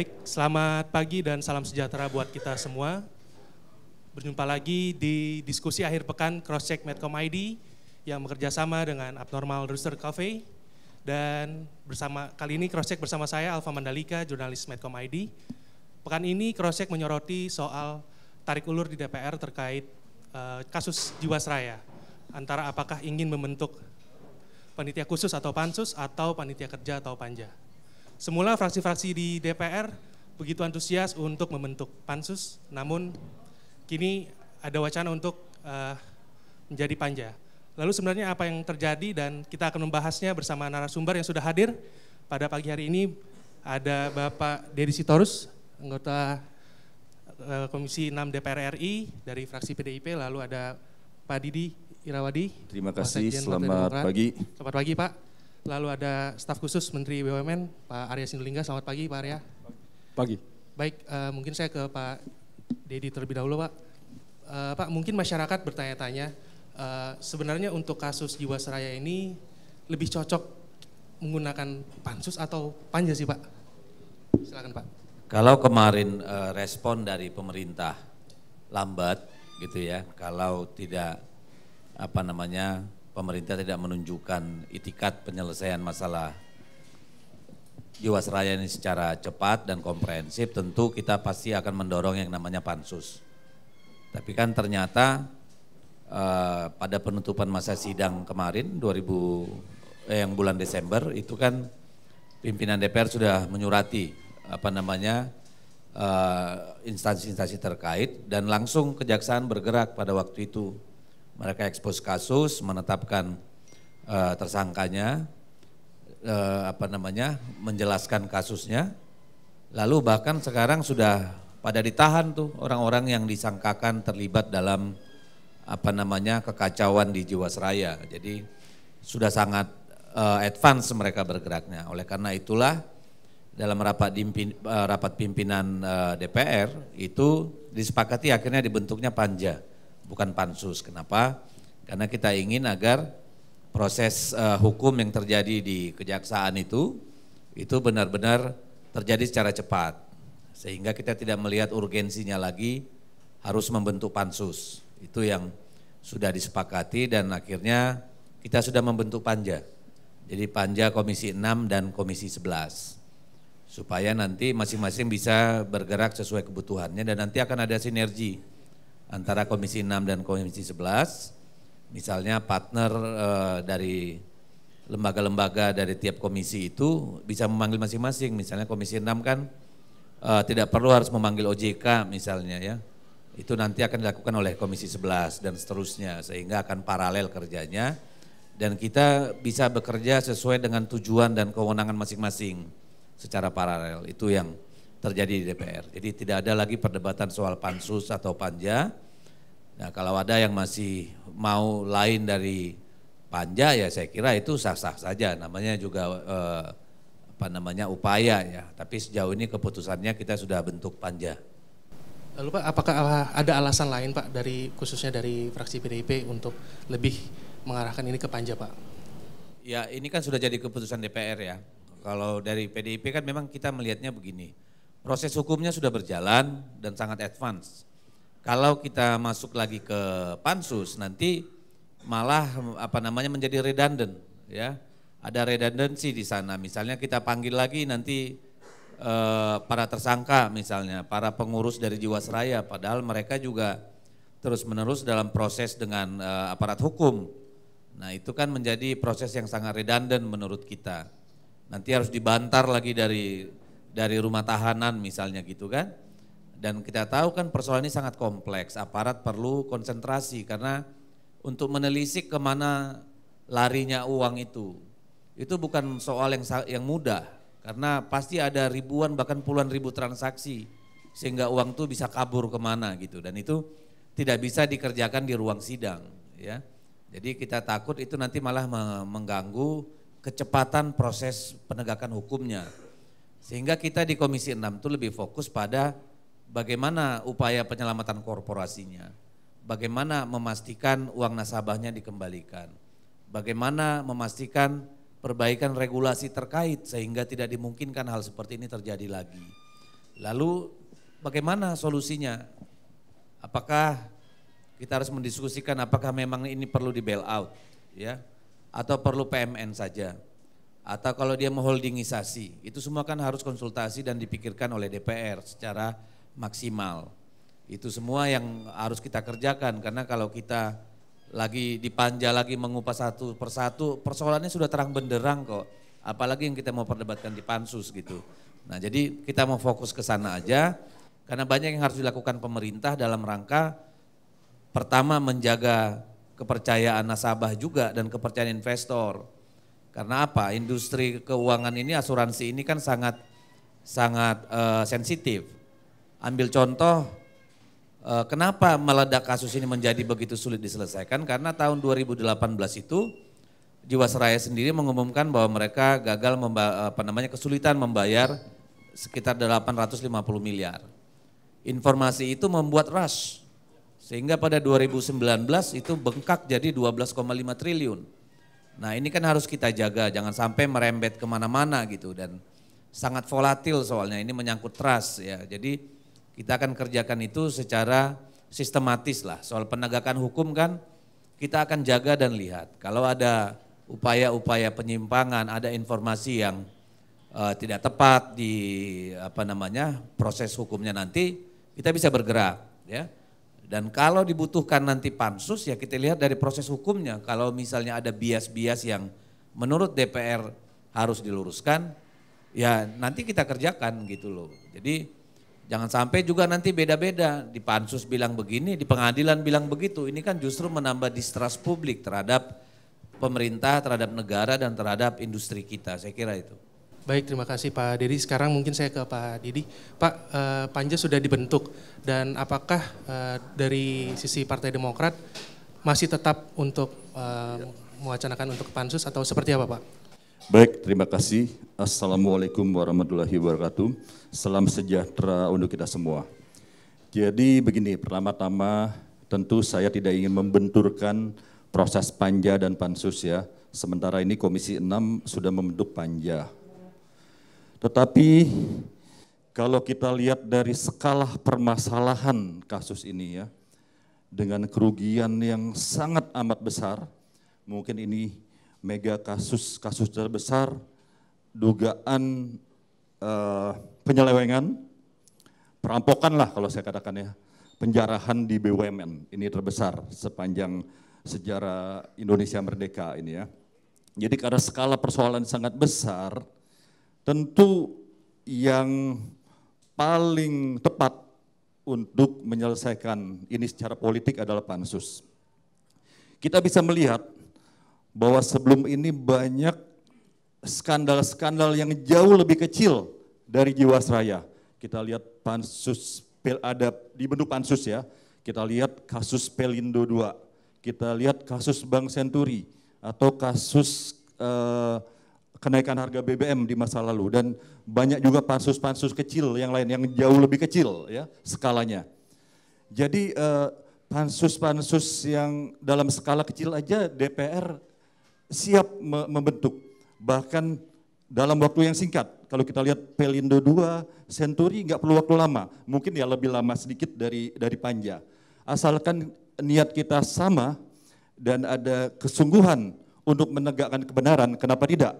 Baik, selamat pagi dan salam sejahtera buat kita semua. Berjumpa lagi di diskusi akhir pekan Crosscheck Medcom ID yang bekerja sama dengan Abnormal Rooster Cafe. Dan bersama kali ini Crosscheck bersama saya Alfa Mandalika, jurnalis Medcom ID. Pekan ini Crosscheck menyoroti soal tarik ulur di DPR terkait uh, kasus Jiwasraya. Antara apakah ingin membentuk panitia khusus atau pansus atau panitia kerja atau panja. Semula fraksi-fraksi di DPR begitu antusias untuk membentuk pansus, namun kini ada wacana untuk uh, menjadi panja. Lalu sebenarnya apa yang terjadi dan kita akan membahasnya bersama narasumber yang sudah hadir pada pagi hari ini ada Bapak Dedi Sitorus, anggota eh, Komisi 6 DPR RI dari fraksi PDIP, lalu ada Pak Didi Irawadi. Terima kasih, selamat pagi. Selamat pagi Pak. Lalu ada staf khusus Menteri BUMN, Pak Arya Sinulinga. Selamat pagi, Pak Arya. Pagi. Baik, uh, mungkin saya ke Pak Dedi terlebih dahulu, Pak. Uh, Pak, mungkin masyarakat bertanya-tanya, uh, sebenarnya untuk kasus Jiwasraya ini lebih cocok menggunakan pansus atau panja sih, Pak? Silakan, Pak. Kalau kemarin uh, respon dari pemerintah lambat, gitu ya, kalau tidak apa namanya pemerintah tidak menunjukkan itikat penyelesaian masalah Jiwasraya ini secara cepat dan komprehensif, tentu kita pasti akan mendorong yang namanya pansus. Tapi kan ternyata eh, pada penutupan masa sidang kemarin 2000 eh, yang bulan Desember itu kan pimpinan DPR sudah menyurati apa namanya eh, instansi-instansi eh, instansi -instansi terkait dan langsung kejaksaan bergerak pada waktu itu mereka ekspos kasus, menetapkan uh, tersangkanya, uh, apa namanya, menjelaskan kasusnya. Lalu bahkan sekarang sudah pada ditahan tuh orang-orang yang disangkakan terlibat dalam apa namanya kekacauan di Jiwasraya. Jadi sudah sangat uh, advance mereka bergeraknya. Oleh karena itulah dalam rapat dimpin, rapat pimpinan DPR itu disepakati akhirnya dibentuknya panja bukan pansus. Kenapa? Karena kita ingin agar proses uh, hukum yang terjadi di kejaksaan itu itu benar-benar terjadi secara cepat sehingga kita tidak melihat urgensinya lagi harus membentuk pansus itu yang sudah disepakati dan akhirnya kita sudah membentuk panja jadi panja komisi 6 dan komisi 11 supaya nanti masing-masing bisa bergerak sesuai kebutuhannya dan nanti akan ada sinergi antara Komisi 6 dan Komisi 11. Misalnya partner uh, dari lembaga-lembaga dari tiap komisi itu bisa memanggil masing-masing. Misalnya Komisi 6 kan uh, tidak perlu harus memanggil OJK misalnya ya. Itu nanti akan dilakukan oleh Komisi 11 dan seterusnya sehingga akan paralel kerjanya dan kita bisa bekerja sesuai dengan tujuan dan kewenangan masing-masing secara paralel. Itu yang terjadi di DPR. Jadi tidak ada lagi perdebatan soal pansus atau panja. Nah, kalau ada yang masih mau lain dari panja ya saya kira itu sah-sah saja. Namanya juga eh, apa namanya upaya ya. Tapi sejauh ini keputusannya kita sudah bentuk panja. Lalu Pak, apakah ada alasan lain Pak dari khususnya dari fraksi PDIP untuk lebih mengarahkan ini ke panja Pak? Ya, ini kan sudah jadi keputusan DPR ya. Kalau dari PDIP kan memang kita melihatnya begini Proses hukumnya sudah berjalan dan sangat advance. Kalau kita masuk lagi ke pansus nanti malah apa namanya menjadi redundant ya. Ada redundancy di sana. Misalnya kita panggil lagi nanti eh, para tersangka misalnya, para pengurus dari Jiwasraya padahal mereka juga terus-menerus dalam proses dengan eh, aparat hukum. Nah, itu kan menjadi proses yang sangat redundant menurut kita. Nanti harus dibantar lagi dari dari rumah tahanan misalnya gitu kan. Dan kita tahu kan persoalan ini sangat kompleks, aparat perlu konsentrasi karena untuk menelisik kemana larinya uang itu. Itu bukan soal yang yang mudah karena pasti ada ribuan bahkan puluhan ribu transaksi sehingga uang itu bisa kabur kemana gitu dan itu tidak bisa dikerjakan di ruang sidang ya. Jadi kita takut itu nanti malah mengganggu kecepatan proses penegakan hukumnya. Sehingga kita di Komisi 6 itu lebih fokus pada bagaimana upaya penyelamatan korporasinya, bagaimana memastikan uang nasabahnya dikembalikan, bagaimana memastikan perbaikan regulasi terkait sehingga tidak dimungkinkan hal seperti ini terjadi lagi. Lalu bagaimana solusinya? Apakah kita harus mendiskusikan apakah memang ini perlu di bail out ya atau perlu PMN saja? atau kalau dia mengholdingisasi, itu semua kan harus konsultasi dan dipikirkan oleh DPR secara maksimal. Itu semua yang harus kita kerjakan karena kalau kita lagi dipanja lagi mengupas satu persatu, persoalannya sudah terang benderang kok. Apalagi yang kita mau perdebatkan di pansus gitu. Nah jadi kita mau fokus ke sana aja, karena banyak yang harus dilakukan pemerintah dalam rangka pertama menjaga kepercayaan nasabah juga dan kepercayaan investor. Karena apa? Industri keuangan ini, asuransi ini kan sangat sangat uh, sensitif. Ambil contoh, uh, kenapa meledak kasus ini menjadi begitu sulit diselesaikan? Karena tahun 2018 itu Jiwasraya sendiri mengumumkan bahwa mereka gagal memba, apa namanya kesulitan membayar sekitar 850 miliar. Informasi itu membuat rush sehingga pada 2019 itu bengkak jadi 12,5 triliun. Nah ini kan harus kita jaga, jangan sampai merembet kemana-mana gitu dan sangat volatil soalnya ini menyangkut trust ya. Jadi kita akan kerjakan itu secara sistematis lah. Soal penegakan hukum kan kita akan jaga dan lihat. Kalau ada upaya-upaya penyimpangan, ada informasi yang uh, tidak tepat di apa namanya proses hukumnya nanti kita bisa bergerak ya. Dan kalau dibutuhkan nanti pansus ya kita lihat dari proses hukumnya. Kalau misalnya ada bias-bias yang menurut DPR harus diluruskan, ya nanti kita kerjakan gitu loh. Jadi jangan sampai juga nanti beda-beda. Di pansus bilang begini, di pengadilan bilang begitu. Ini kan justru menambah distrust publik terhadap pemerintah, terhadap negara dan terhadap industri kita. Saya kira itu. Baik, terima kasih Pak Dedi. Sekarang mungkin saya ke Pak Dedi. Pak, eh, Panja sudah dibentuk dan apakah eh, dari sisi Partai Demokrat masih tetap untuk eh, mewacanakan untuk pansus atau seperti apa Pak? Baik, terima kasih. Assalamualaikum warahmatullahi wabarakatuh. Salam sejahtera untuk kita semua. Jadi begini, pertama-tama tentu saya tidak ingin membenturkan proses panja dan pansus ya. Sementara ini Komisi 6 sudah membentuk panja tetapi kalau kita lihat dari skala permasalahan kasus ini ya, dengan kerugian yang sangat amat besar, mungkin ini mega kasus kasus terbesar dugaan uh, penyelewengan, perampokan lah kalau saya katakan ya, penjarahan di BUMN ini terbesar sepanjang sejarah Indonesia merdeka ini ya. Jadi karena skala persoalan sangat besar, Tentu yang paling tepat untuk menyelesaikan ini secara politik adalah pansus. Kita bisa melihat bahwa sebelum ini banyak skandal-skandal yang jauh lebih kecil dari Jiwasraya. Kita lihat pansus ada di bentuk pansus ya. Kita lihat kasus Pelindo 2, kita lihat kasus Bank Senturi atau kasus eh, kenaikan harga BBM di masa lalu dan banyak juga pansus-pansus kecil yang lain yang jauh lebih kecil ya skalanya. Jadi eh, pansus-pansus yang dalam skala kecil aja DPR siap membentuk bahkan dalam waktu yang singkat. Kalau kita lihat Pelindo 2, Century nggak perlu waktu lama, mungkin ya lebih lama sedikit dari dari Panja. Asalkan niat kita sama dan ada kesungguhan untuk menegakkan kebenaran, kenapa tidak?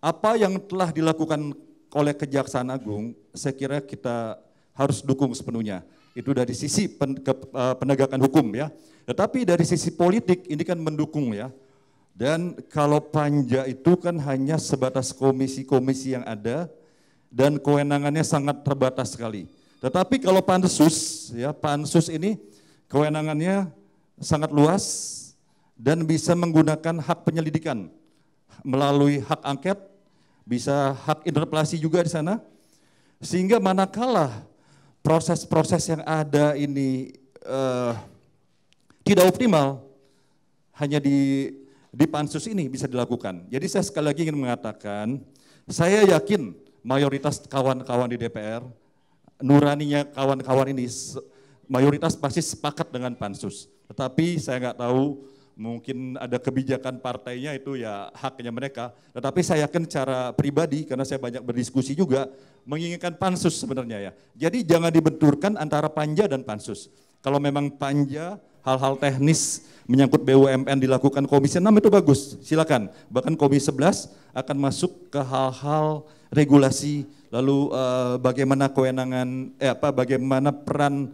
Apa yang telah dilakukan oleh Kejaksaan Agung, saya kira kita harus dukung sepenuhnya. Itu dari sisi pen, ke, uh, penegakan hukum ya. Tetapi dari sisi politik ini kan mendukung ya. Dan kalau panja itu kan hanya sebatas komisi-komisi yang ada dan kewenangannya sangat terbatas sekali. Tetapi kalau pansus ya, pansus ini kewenangannya sangat luas dan bisa menggunakan hak penyelidikan melalui hak angket bisa hak interpelasi juga di sana. Sehingga manakala proses-proses yang ada ini uh, tidak optimal, hanya di di pansus ini bisa dilakukan. Jadi saya sekali lagi ingin mengatakan, saya yakin mayoritas kawan-kawan di DPR, nuraninya kawan-kawan ini mayoritas pasti sepakat dengan pansus. Tetapi saya nggak tahu mungkin ada kebijakan partainya itu ya haknya mereka. Tetapi saya yakin cara pribadi, karena saya banyak berdiskusi juga, menginginkan pansus sebenarnya ya. Jadi jangan dibenturkan antara panja dan pansus. Kalau memang panja, hal-hal teknis menyangkut BUMN dilakukan Komisi 6 itu bagus, silakan. Bahkan Komisi 11 akan masuk ke hal-hal regulasi, lalu uh, bagaimana kewenangan, eh, apa, bagaimana peran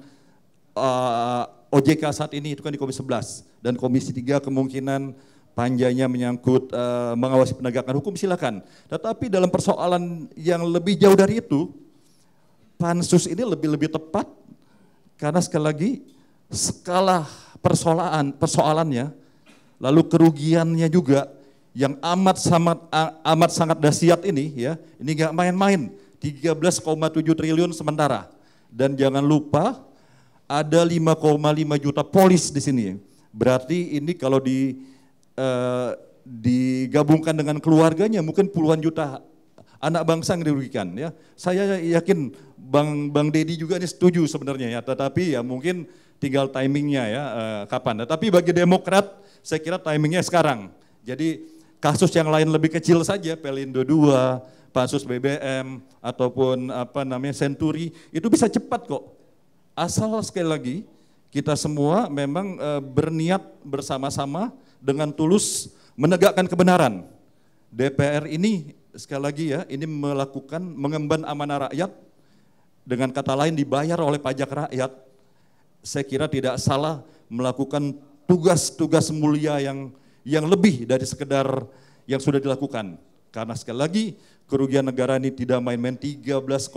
uh, OJK saat ini itu kan di Komisi 11 dan Komisi 3 kemungkinan panjangnya menyangkut uh, mengawasi penegakan hukum silakan. Tetapi dalam persoalan yang lebih jauh dari itu, pansus ini lebih lebih tepat karena sekali lagi skala persoalan persoalannya, lalu kerugiannya juga yang amat sangat amat sangat dahsyat ini ya, ini nggak main-main 13,7 triliun sementara. Dan jangan lupa ada 5,5 juta polis di sini. Berarti ini kalau di eh, digabungkan dengan keluarganya mungkin puluhan juta anak bangsa yang dirugikan ya. Saya yakin Bang Bang Dedi juga ini setuju sebenarnya ya, tetapi ya mungkin tinggal timingnya ya eh, kapan. Tapi bagi Demokrat saya kira timingnya sekarang. Jadi kasus yang lain lebih kecil saja, Pelindo 2, pansus BBM ataupun apa namanya Century itu bisa cepat kok Asal sekali lagi kita semua memang e, berniat bersama-sama dengan tulus menegakkan kebenaran. DPR ini sekali lagi ya, ini melakukan mengemban amanah rakyat dengan kata lain dibayar oleh pajak rakyat. Saya kira tidak salah melakukan tugas-tugas mulia yang yang lebih dari sekedar yang sudah dilakukan. Karena sekali lagi kerugian negara ini tidak main-main 13,7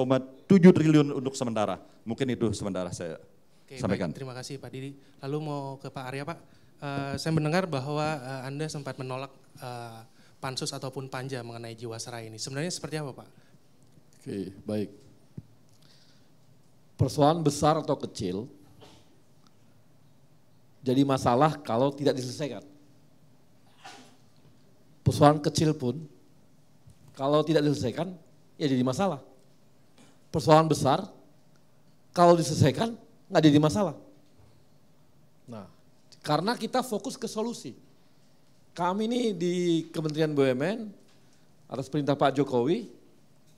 triliun untuk sementara. Mungkin itu sementara saya Oke, sampaikan. Baik, terima kasih Pak Didi. Lalu mau ke Pak Arya Pak. Uh, saya mendengar bahwa uh, Anda sempat menolak uh, pansus ataupun panja mengenai jiwasraya ini. Sebenarnya seperti apa Pak? Oke, baik. Persoalan besar atau kecil jadi masalah kalau tidak diselesaikan. Persoalan kecil pun kalau tidak diselesaikan, ya jadi masalah. Persoalan besar, kalau diselesaikan, nggak jadi masalah. Nah, karena kita fokus ke solusi. Kami ini di Kementerian BUMN, atas perintah Pak Jokowi,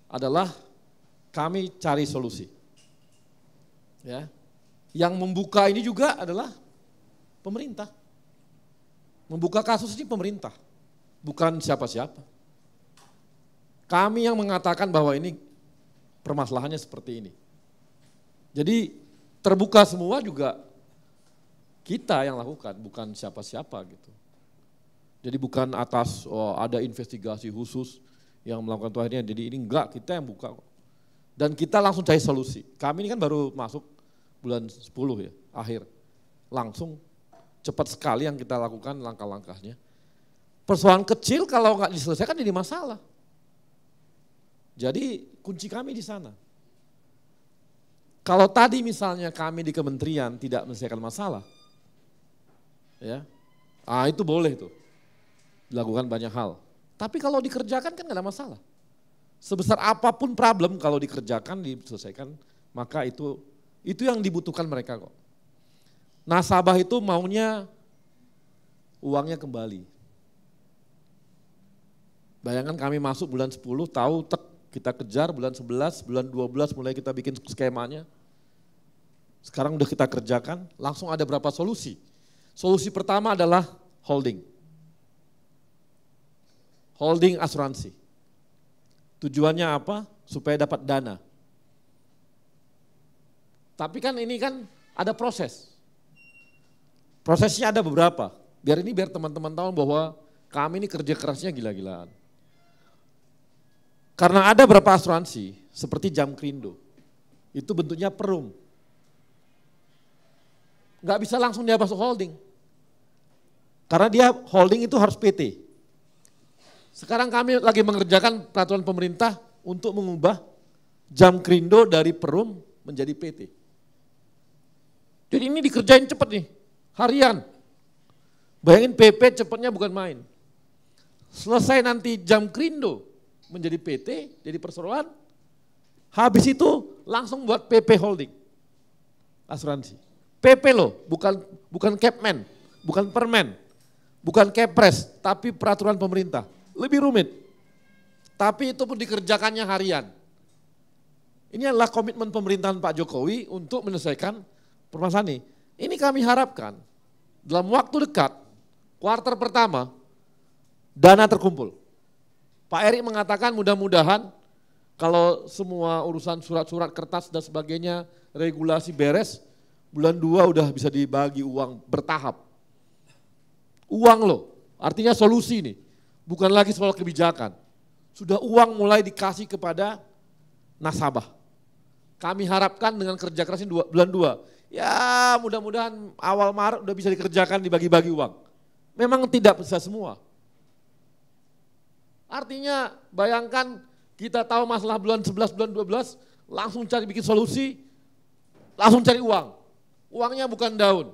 adalah kami cari solusi. Ya, yang membuka ini juga adalah pemerintah. Membuka kasus ini pemerintah, bukan siapa-siapa. Kami yang mengatakan bahwa ini permasalahannya seperti ini. Jadi terbuka semua juga kita yang lakukan, bukan siapa-siapa gitu. Jadi bukan atas oh, ada investigasi khusus yang melakukan itu akhirnya. Jadi ini enggak, kita yang buka Dan kita langsung cari solusi. Kami ini kan baru masuk bulan 10 ya, akhir. Langsung cepat sekali yang kita lakukan langkah-langkahnya. Persoalan kecil kalau nggak diselesaikan jadi masalah. Jadi kunci kami di sana. Kalau tadi misalnya kami di kementerian tidak menyelesaikan masalah, ya, ah itu boleh tuh, dilakukan banyak hal. Tapi kalau dikerjakan kan nggak ada masalah. Sebesar apapun problem kalau dikerjakan diselesaikan maka itu itu yang dibutuhkan mereka kok. Nasabah itu maunya uangnya kembali. Bayangkan kami masuk bulan 10 tahu tek kita kejar bulan 11, bulan 12 mulai kita bikin skemanya. Sekarang udah kita kerjakan, langsung ada berapa solusi. Solusi pertama adalah holding. Holding asuransi. Tujuannya apa? Supaya dapat dana. Tapi kan ini kan ada proses. Prosesnya ada beberapa. Biar ini biar teman-teman tahu bahwa kami ini kerja kerasnya gila-gilaan. Karena ada beberapa asuransi seperti jam kerindu. Itu bentuknya perum. Nggak bisa langsung dia masuk holding. Karena dia holding itu harus PT. Sekarang kami lagi mengerjakan peraturan pemerintah untuk mengubah jam kerindo dari perum menjadi PT. Jadi ini dikerjain cepat nih, harian. Bayangin PP cepatnya bukan main. Selesai nanti jam kerindo, menjadi PT, jadi perseroan. Habis itu langsung buat PP Holding. Asuransi. PP loh, bukan bukan Capman, bukan Permen, bukan Kepres, tapi peraturan pemerintah. Lebih rumit. Tapi itu pun dikerjakannya harian. Ini adalah komitmen pemerintahan Pak Jokowi untuk menyelesaikan permasalahan ini. Ini kami harapkan dalam waktu dekat, kuartal pertama, dana terkumpul. Pak Erik mengatakan mudah-mudahan kalau semua urusan surat-surat kertas dan sebagainya regulasi beres, bulan dua udah bisa dibagi uang bertahap. Uang loh, artinya solusi nih. Bukan lagi soal kebijakan. Sudah uang mulai dikasih kepada nasabah. Kami harapkan dengan kerja kerasnya dua, bulan dua Ya mudah-mudahan awal Maret udah bisa dikerjakan dibagi-bagi uang. Memang tidak bisa semua Artinya bayangkan kita tahu masalah bulan 11, bulan 12, langsung cari bikin solusi, langsung cari uang. Uangnya bukan daun.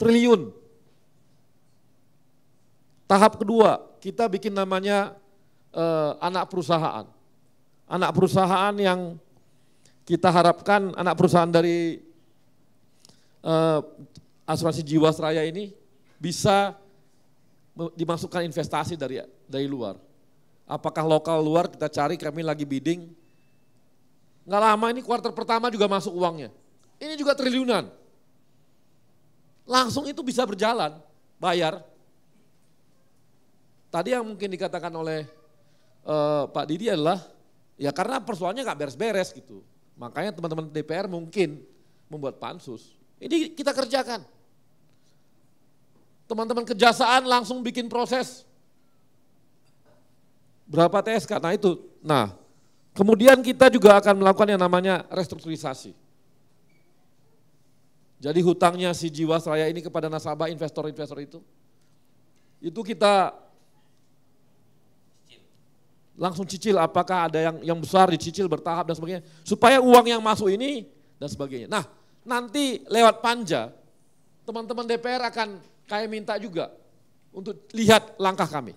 Triliun. Tahap kedua, kita bikin namanya eh, anak perusahaan. Anak perusahaan yang kita harapkan anak perusahaan dari eh, asuransi seraya ini bisa dimasukkan investasi dari dari luar. Apakah lokal luar kita cari kami lagi bidding. Nggak lama ini kuartal pertama juga masuk uangnya. Ini juga triliunan. Langsung itu bisa berjalan, bayar. Tadi yang mungkin dikatakan oleh uh, Pak Didi adalah ya karena persoalannya nggak beres-beres gitu. Makanya teman-teman DPR mungkin membuat pansus. Ini kita kerjakan. Teman-teman kejaksaan langsung bikin proses. Berapa TSK? Nah itu. Nah, kemudian kita juga akan melakukan yang namanya restrukturisasi. Jadi hutangnya si Jiwasraya ini kepada nasabah investor-investor itu, itu kita langsung cicil apakah ada yang yang besar dicicil bertahap dan sebagainya supaya uang yang masuk ini dan sebagainya. Nah, nanti lewat panja teman-teman DPR akan kami minta juga untuk lihat langkah kami.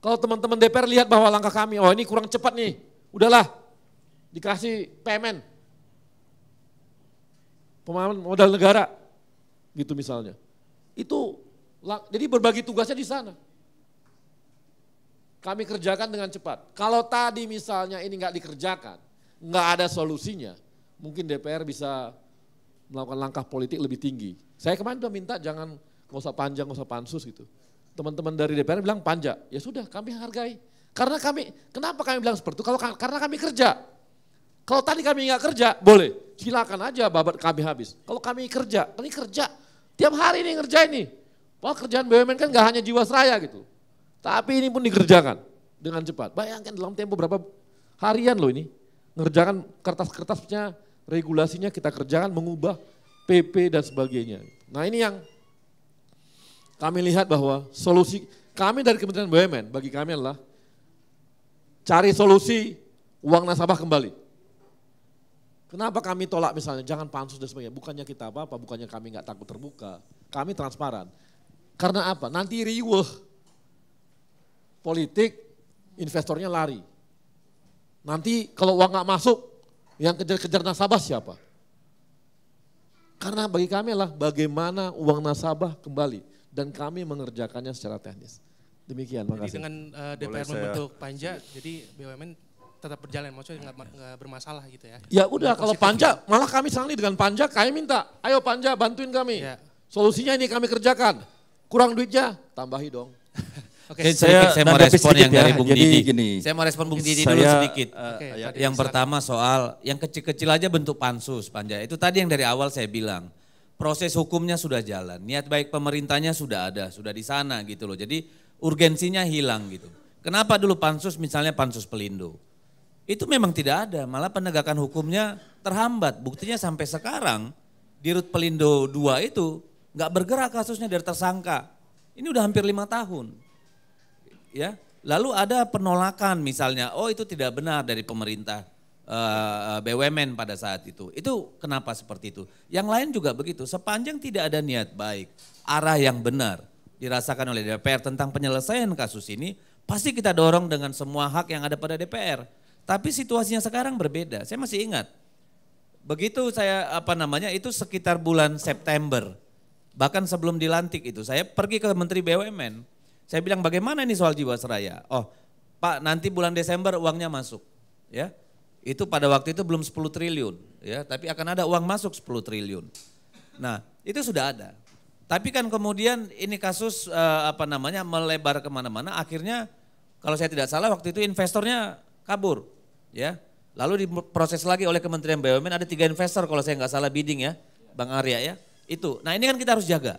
Kalau teman-teman DPR lihat bahwa langkah kami, oh ini kurang cepat nih, udahlah dikasih PMN, pemahaman modal negara, gitu misalnya. Itu jadi berbagi tugasnya di sana. Kami kerjakan dengan cepat. Kalau tadi misalnya ini nggak dikerjakan, nggak ada solusinya, mungkin DPR bisa melakukan langkah politik lebih tinggi saya kemarin udah minta jangan nggak usah panjang, nggak usah pansus gitu. Teman-teman dari DPR bilang panjang. ya sudah kami hargai. Karena kami, kenapa kami bilang seperti itu? Kalau karena kami kerja. Kalau tadi kami nggak kerja, boleh. Silakan aja babat kami habis. Kalau kami kerja, kami kerja. Tiap hari ini ngerjain nih. Wah kerjaan BUMN kan nggak hanya Jiwasraya gitu. Tapi ini pun dikerjakan dengan cepat. Bayangkan dalam tempo berapa harian loh ini. Ngerjakan kertas-kertasnya, regulasinya kita kerjakan, mengubah PP dan sebagainya. Nah ini yang kami lihat bahwa solusi kami dari Kementerian BUMN bagi kami adalah cari solusi uang nasabah kembali. Kenapa kami tolak misalnya jangan pansus dan sebagainya? Bukannya kita apa-apa, bukannya kami nggak takut terbuka, kami transparan. Karena apa? Nanti riwuh politik investornya lari. Nanti kalau uang nggak masuk, yang kejar-kejar nasabah siapa? Karena bagi kami lah bagaimana uang nasabah kembali dan kami mengerjakannya secara teknis. Demikian, makasih. Jadi dengan uh, eh, DPR Boleh membentuk panja, jadi BUMN tetap berjalan, maksudnya nggak bermasalah gitu ya? Ya udah, kalau panja, juga. malah kami sangli dengan panja, kami minta, ayo panja bantuin kami. Ya. Solusinya ini kami kerjakan, kurang duitnya, tambahi dong. Oke, okay, saya saya mau respon yang ya, dari Bung jadi Didi. Gini, saya mau respon Bung Didi saya, dulu sedikit. Uh, eh, okay, ya, Yang yang pertama soal yang kecil-kecil aja bentuk pansus, Panja. Itu tadi yang dari awal saya bilang. Proses hukumnya sudah jalan, niat baik pemerintahnya sudah ada, sudah di sana gitu loh. Jadi urgensinya hilang gitu. Kenapa dulu pansus misalnya pansus pelindo, Itu memang tidak ada, malah penegakan hukumnya terhambat. Buktinya sampai sekarang di Rut Pelindo 2 itu nggak bergerak kasusnya dari tersangka. Ini udah hampir lima tahun ya. Lalu ada penolakan misalnya, oh itu tidak benar dari pemerintah eh, eh, BUMN pada saat itu. Itu kenapa seperti itu? Yang lain juga begitu. Sepanjang tidak ada niat baik, arah yang benar dirasakan oleh DPR tentang penyelesaian kasus ini, pasti kita dorong dengan semua hak yang ada pada DPR. Tapi situasinya sekarang berbeda. Saya masih ingat. Begitu saya apa namanya itu sekitar bulan September. Bahkan sebelum dilantik itu saya pergi ke Menteri BUMN saya bilang bagaimana ini soal Jiwasraya? Oh, Pak nanti bulan Desember uangnya masuk. Ya, itu pada waktu itu belum 10 triliun, ya, tapi akan ada uang masuk 10 triliun. Nah, itu sudah ada. Tapi kan kemudian ini kasus eh, apa namanya melebar kemana-mana. Akhirnya kalau saya tidak salah waktu itu investornya kabur, ya. Lalu diproses lagi oleh Kementerian BUMN ada tiga investor kalau saya nggak salah bidding ya, Bang Arya ya. Itu. Nah ini kan kita harus jaga.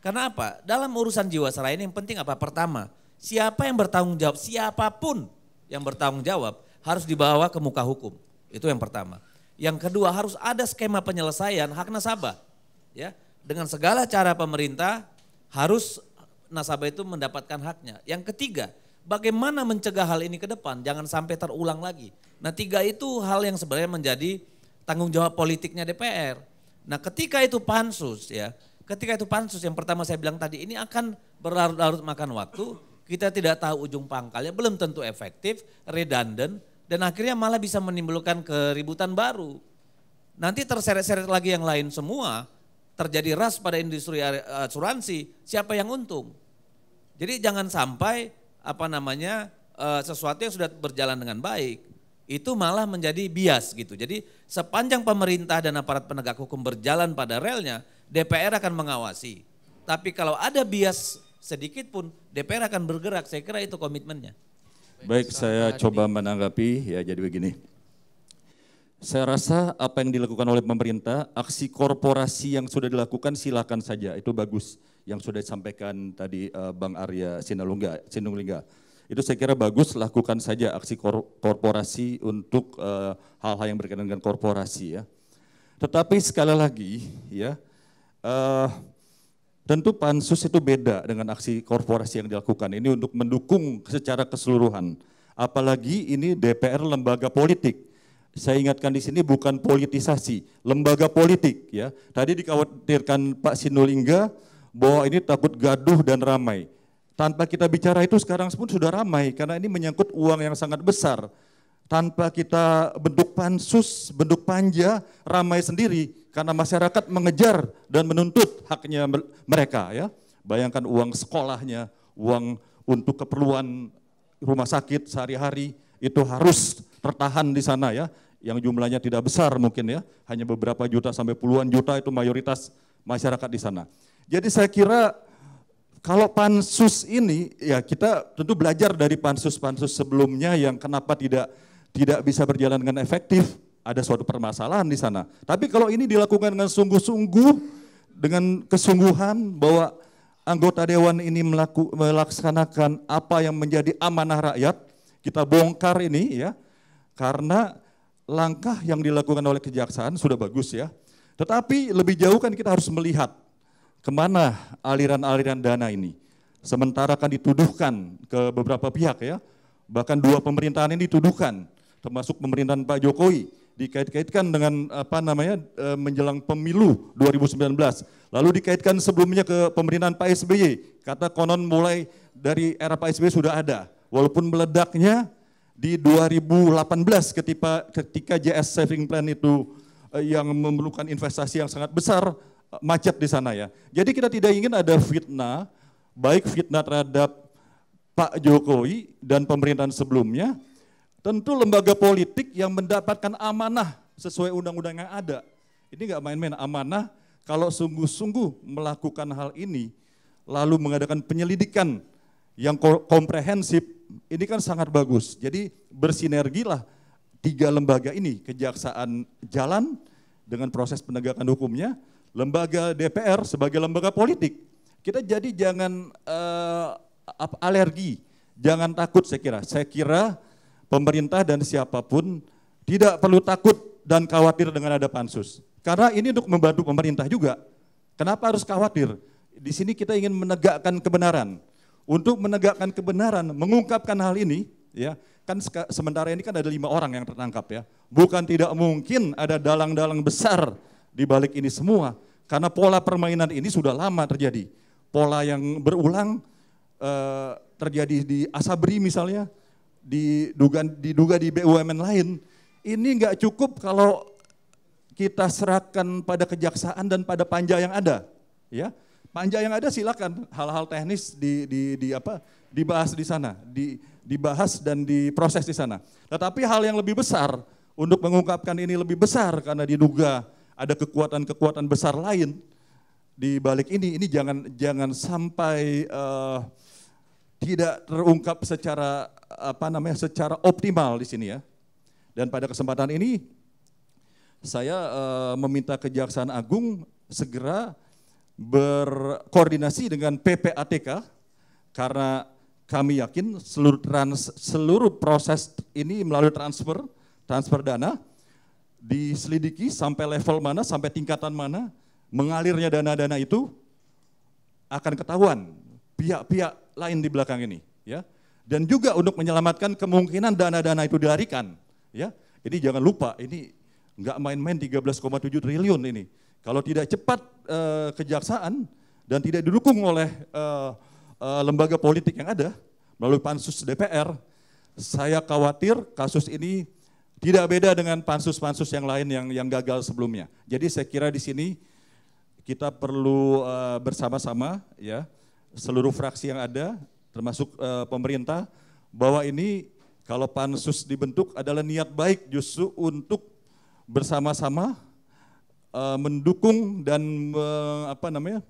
Karena apa? Dalam urusan jiwasraya ini yang penting apa? Pertama, siapa yang bertanggung jawab, siapapun yang bertanggung jawab harus dibawa ke muka hukum. Itu yang pertama. Yang kedua harus ada skema penyelesaian hak nasabah. Ya, dengan segala cara pemerintah harus nasabah itu mendapatkan haknya. Yang ketiga, bagaimana mencegah hal ini ke depan? Jangan sampai terulang lagi. Nah, tiga itu hal yang sebenarnya menjadi tanggung jawab politiknya DPR. Nah, ketika itu pansus ya, Ketika itu pansus yang pertama saya bilang tadi ini akan berlarut-larut makan waktu, kita tidak tahu ujung pangkalnya, belum tentu efektif, redundant, dan akhirnya malah bisa menimbulkan keributan baru. Nanti terseret-seret lagi yang lain semua, terjadi ras pada industri eh, asuransi, siapa yang untung? Jadi jangan sampai apa namanya eh, sesuatu yang sudah berjalan dengan baik itu malah menjadi bias gitu. Jadi sepanjang pemerintah dan aparat penegak hukum berjalan pada relnya, DPR akan mengawasi. Tapi kalau ada bias sedikit pun DPR akan bergerak. Saya kira itu komitmennya. Baik, saya coba menanggapi ya jadi begini. Saya rasa apa yang dilakukan oleh pemerintah, aksi korporasi yang sudah dilakukan silakan saja, itu bagus. Yang sudah disampaikan tadi eh, Bang Arya Sinalungga, Sinulingga. Itu saya kira bagus, lakukan saja aksi korporasi untuk eh, hal -hal yang berkaitan dengan korporasi ya. Tetapi sekali lagi ya, uh, eh, tentu pansus itu beda dengan aksi korporasi yang dilakukan. Ini untuk mendukung secara keseluruhan. Apalagi ini DPR lembaga politik. Saya ingatkan di sini bukan politisasi, lembaga politik ya. Tadi dikhawatirkan Pak Sinulingga bahwa ini takut gaduh dan ramai. Tanpa kita bicara itu sekarang pun sudah ramai karena ini menyangkut uang yang sangat besar. Tanpa kita bentuk pansus, bentuk panja, ramai sendiri karena masyarakat mengejar dan menuntut haknya mereka ya. Bayangkan uang sekolahnya, uang untuk keperluan rumah sakit sehari-hari itu harus tertahan di sana ya. Yang jumlahnya tidak besar mungkin ya, hanya beberapa juta sampai puluhan juta itu mayoritas masyarakat di sana. Jadi saya kira kalau pansus ini ya kita tentu belajar dari pansus-pansus sebelumnya yang kenapa tidak tidak bisa berjalan dengan efektif ada suatu permasalahan di sana. Tapi kalau ini dilakukan dengan sungguh-sungguh, dengan kesungguhan bahwa anggota dewan ini melaku, melaksanakan apa yang menjadi amanah rakyat, kita bongkar ini ya, karena langkah yang dilakukan oleh kejaksaan sudah bagus ya. Tetapi lebih jauh kan kita harus melihat kemana aliran-aliran dana ini. Sementara kan dituduhkan ke beberapa pihak ya, bahkan dua pemerintahan ini dituduhkan, termasuk pemerintahan Pak Jokowi dikait-kaitkan dengan apa namanya e, menjelang pemilu 2019. Lalu dikaitkan sebelumnya ke pemerintahan Pak SBY. Kata konon mulai dari era Pak SBY sudah ada. Walaupun meledaknya di 2018 ketika ketika JS Saving Plan itu e, yang memerlukan investasi yang sangat besar e, macet di sana ya. Jadi kita tidak ingin ada fitnah, baik fitnah terhadap Pak Jokowi dan pemerintahan sebelumnya Tentu lembaga politik yang mendapatkan amanah sesuai undang-undang yang ada. Ini nggak main-main amanah kalau sungguh-sungguh melakukan hal ini, lalu mengadakan penyelidikan yang komprehensif, ini kan sangat bagus. Jadi bersinergilah tiga lembaga ini, kejaksaan jalan dengan proses penegakan hukumnya, lembaga DPR sebagai lembaga politik. Kita jadi jangan uh, alergi, jangan takut saya kira. Saya kira pemerintah dan siapapun tidak perlu takut dan khawatir dengan ada pansus. Karena ini untuk membantu pemerintah juga. Kenapa harus khawatir? Di sini kita ingin menegakkan kebenaran. Untuk menegakkan kebenaran, mengungkapkan hal ini, ya kan sementara ini kan ada lima orang yang tertangkap ya. Bukan tidak mungkin ada dalang-dalang besar di balik ini semua. Karena pola permainan ini sudah lama terjadi. Pola yang berulang eh, terjadi di Asabri misalnya, diduga, diduga di BUMN lain, ini nggak cukup kalau kita serahkan pada kejaksaan dan pada panja yang ada, ya. Panja yang ada silakan hal-hal teknis di, di, di apa dibahas di sana, di, dibahas dan diproses di sana. Tetapi hal yang lebih besar untuk mengungkapkan ini lebih besar karena diduga ada kekuatan-kekuatan besar lain di balik ini. Ini jangan jangan sampai uh, tidak terungkap secara apa namanya secara optimal di sini ya. Dan pada kesempatan ini saya uh, meminta Kejaksaan Agung segera berkoordinasi dengan PPATK karena kami yakin seluruh trans, seluruh proses ini melalui transfer transfer dana diselidiki sampai level mana sampai tingkatan mana mengalirnya dana-dana itu akan ketahuan pihak-pihak lain di belakang ini, ya. Dan juga untuk menyelamatkan kemungkinan dana-dana itu diharikan, ya. Jadi jangan lupa, ini nggak main-main 13,7 triliun ini. Kalau tidak cepat eh, kejaksaan dan tidak didukung oleh eh, eh, lembaga politik yang ada melalui pansus DPR, saya khawatir kasus ini tidak beda dengan pansus-pansus yang lain yang yang gagal sebelumnya. Jadi saya kira di sini kita perlu uh, bersama-sama ya seluruh fraksi yang ada, termasuk e, pemerintah, bahwa ini kalau pansus dibentuk adalah niat baik justru untuk bersama-sama e, mendukung dan e, apa namanya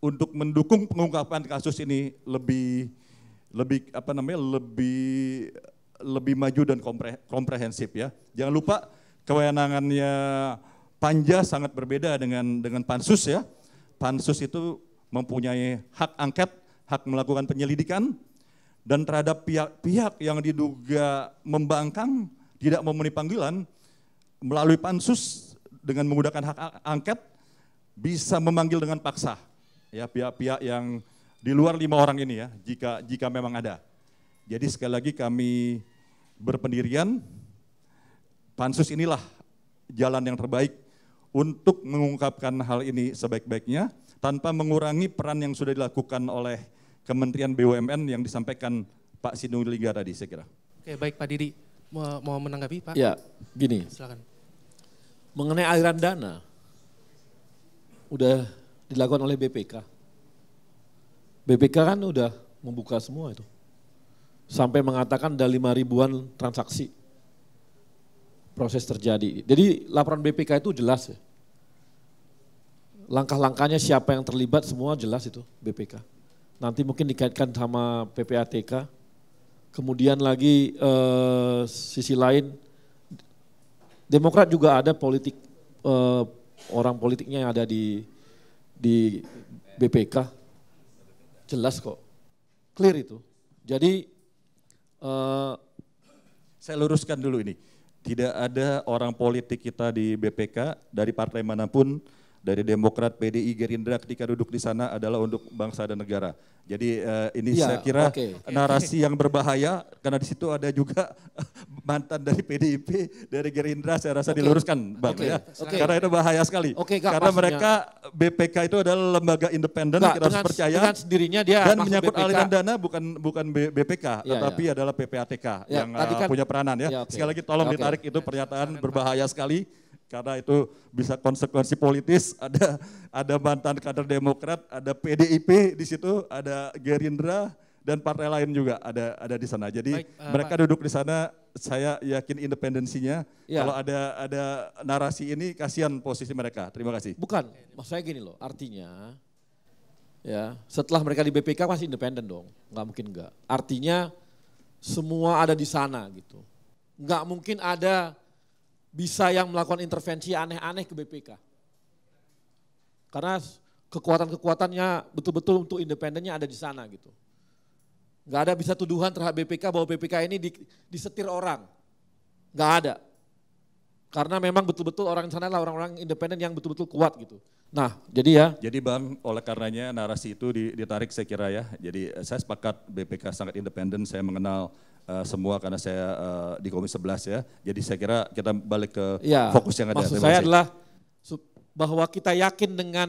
untuk mendukung pengungkapan kasus ini lebih lebih apa namanya lebih lebih maju dan kompre, komprehensif ya. Jangan lupa kewenangannya Panja sangat berbeda dengan dengan pansus ya. Pansus itu mempunyai hak angket, hak melakukan penyelidikan, dan terhadap pihak-pihak yang diduga membangkang, tidak memenuhi panggilan, melalui pansus dengan menggunakan hak angket, bisa memanggil dengan paksa ya pihak-pihak yang di luar lima orang ini ya, jika jika memang ada. Jadi sekali lagi kami berpendirian, pansus inilah jalan yang terbaik untuk mengungkapkan hal ini sebaik-baiknya, tanpa mengurangi peran yang sudah dilakukan oleh Kementerian BUMN yang disampaikan Pak Sinulinga tadi saya kira. Oke baik Pak Didi, mau, mau menanggapi Pak? Ya, gini. Silakan. Mengenai aliran dana, udah dilakukan oleh BPK. BPK kan udah membuka semua itu. Sampai mengatakan ada lima ribuan transaksi proses terjadi. Jadi laporan BPK itu jelas ya langkah-langkahnya siapa yang terlibat semua jelas itu BPK. Nanti mungkin dikaitkan sama PPATK. Kemudian lagi eh, sisi lain Demokrat juga ada politik eh, orang politiknya yang ada di di BPK. Jelas kok. Clear itu. Jadi eh, saya luruskan dulu ini. Tidak ada orang politik kita di BPK dari partai manapun dari Demokrat, PDI, Gerindra ketika duduk di sana adalah untuk bangsa dan negara. Jadi uh, ini ya, saya kira okay. narasi yang berbahaya karena di situ ada juga mantan dari PDIP, dari Gerindra saya rasa okay. diluruskan Bang okay. ya. Okay. Karena itu bahaya sekali. Okay, Kak, karena maksudnya. mereka BPK itu adalah lembaga independen kita harus percaya dengan sendirinya dia dan menyangkut BPK. aliran dana bukan bukan BPK ya, ya, tetapi ya. adalah PPATK ya, yang eh, kan, punya peranan ya. ya okay. Sekali lagi tolong ya, okay. ditarik itu ya, pernyataan berbahaya sekali karena itu bisa konsekuensi politis ada ada mantan kader Demokrat, ada PDIP di situ, ada Gerindra dan partai lain juga ada ada di sana. Jadi Baik, uh, mereka Pak. duduk di sana saya yakin independensinya. Ya. Kalau ada ada narasi ini kasihan posisi mereka. Terima kasih. Bukan, maksud saya gini loh, artinya ya, setelah mereka di BPK masih independen dong. nggak mungkin nggak. Artinya semua ada di sana gitu. nggak mungkin ada bisa yang melakukan intervensi aneh-aneh ke BPK. Karena kekuatan-kekuatannya betul-betul untuk independennya ada di sana gitu. Gak ada bisa tuduhan terhadap BPK bahwa BPK ini di, disetir orang. Gak ada. Karena memang betul-betul orang di sana lah orang-orang independen yang betul-betul kuat gitu. Nah, jadi ya. Jadi Bang, oleh karenanya narasi itu ditarik saya kira ya. Jadi eh, saya sepakat BPK sangat independen, saya mengenal uh, semua karena saya uh, di Komisi 11 ya. Jadi saya kira kita balik ke ya, fokus yang ada. Maksud saya adalah bahwa kita yakin dengan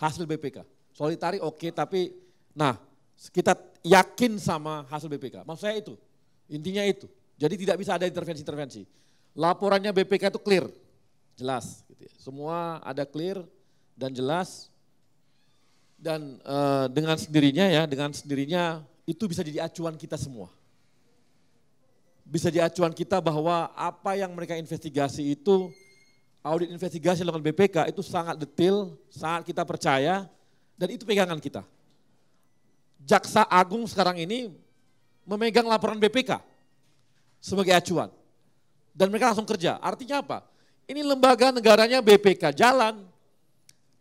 hasil BPK. solitari oke, okay, tapi nah kita yakin sama hasil BPK. Maksud saya itu, intinya itu. Jadi tidak bisa ada intervensi-intervensi laporannya BPK itu clear, jelas. Gitu ya. Semua ada clear dan jelas. Dan e, dengan sendirinya ya, dengan sendirinya itu bisa jadi acuan kita semua. Bisa jadi acuan kita bahwa apa yang mereka investigasi itu, audit investigasi dengan BPK itu sangat detail, sangat kita percaya, dan itu pegangan kita. Jaksa Agung sekarang ini memegang laporan BPK sebagai acuan. Dan mereka langsung kerja. Artinya apa? Ini lembaga negaranya BPK jalan,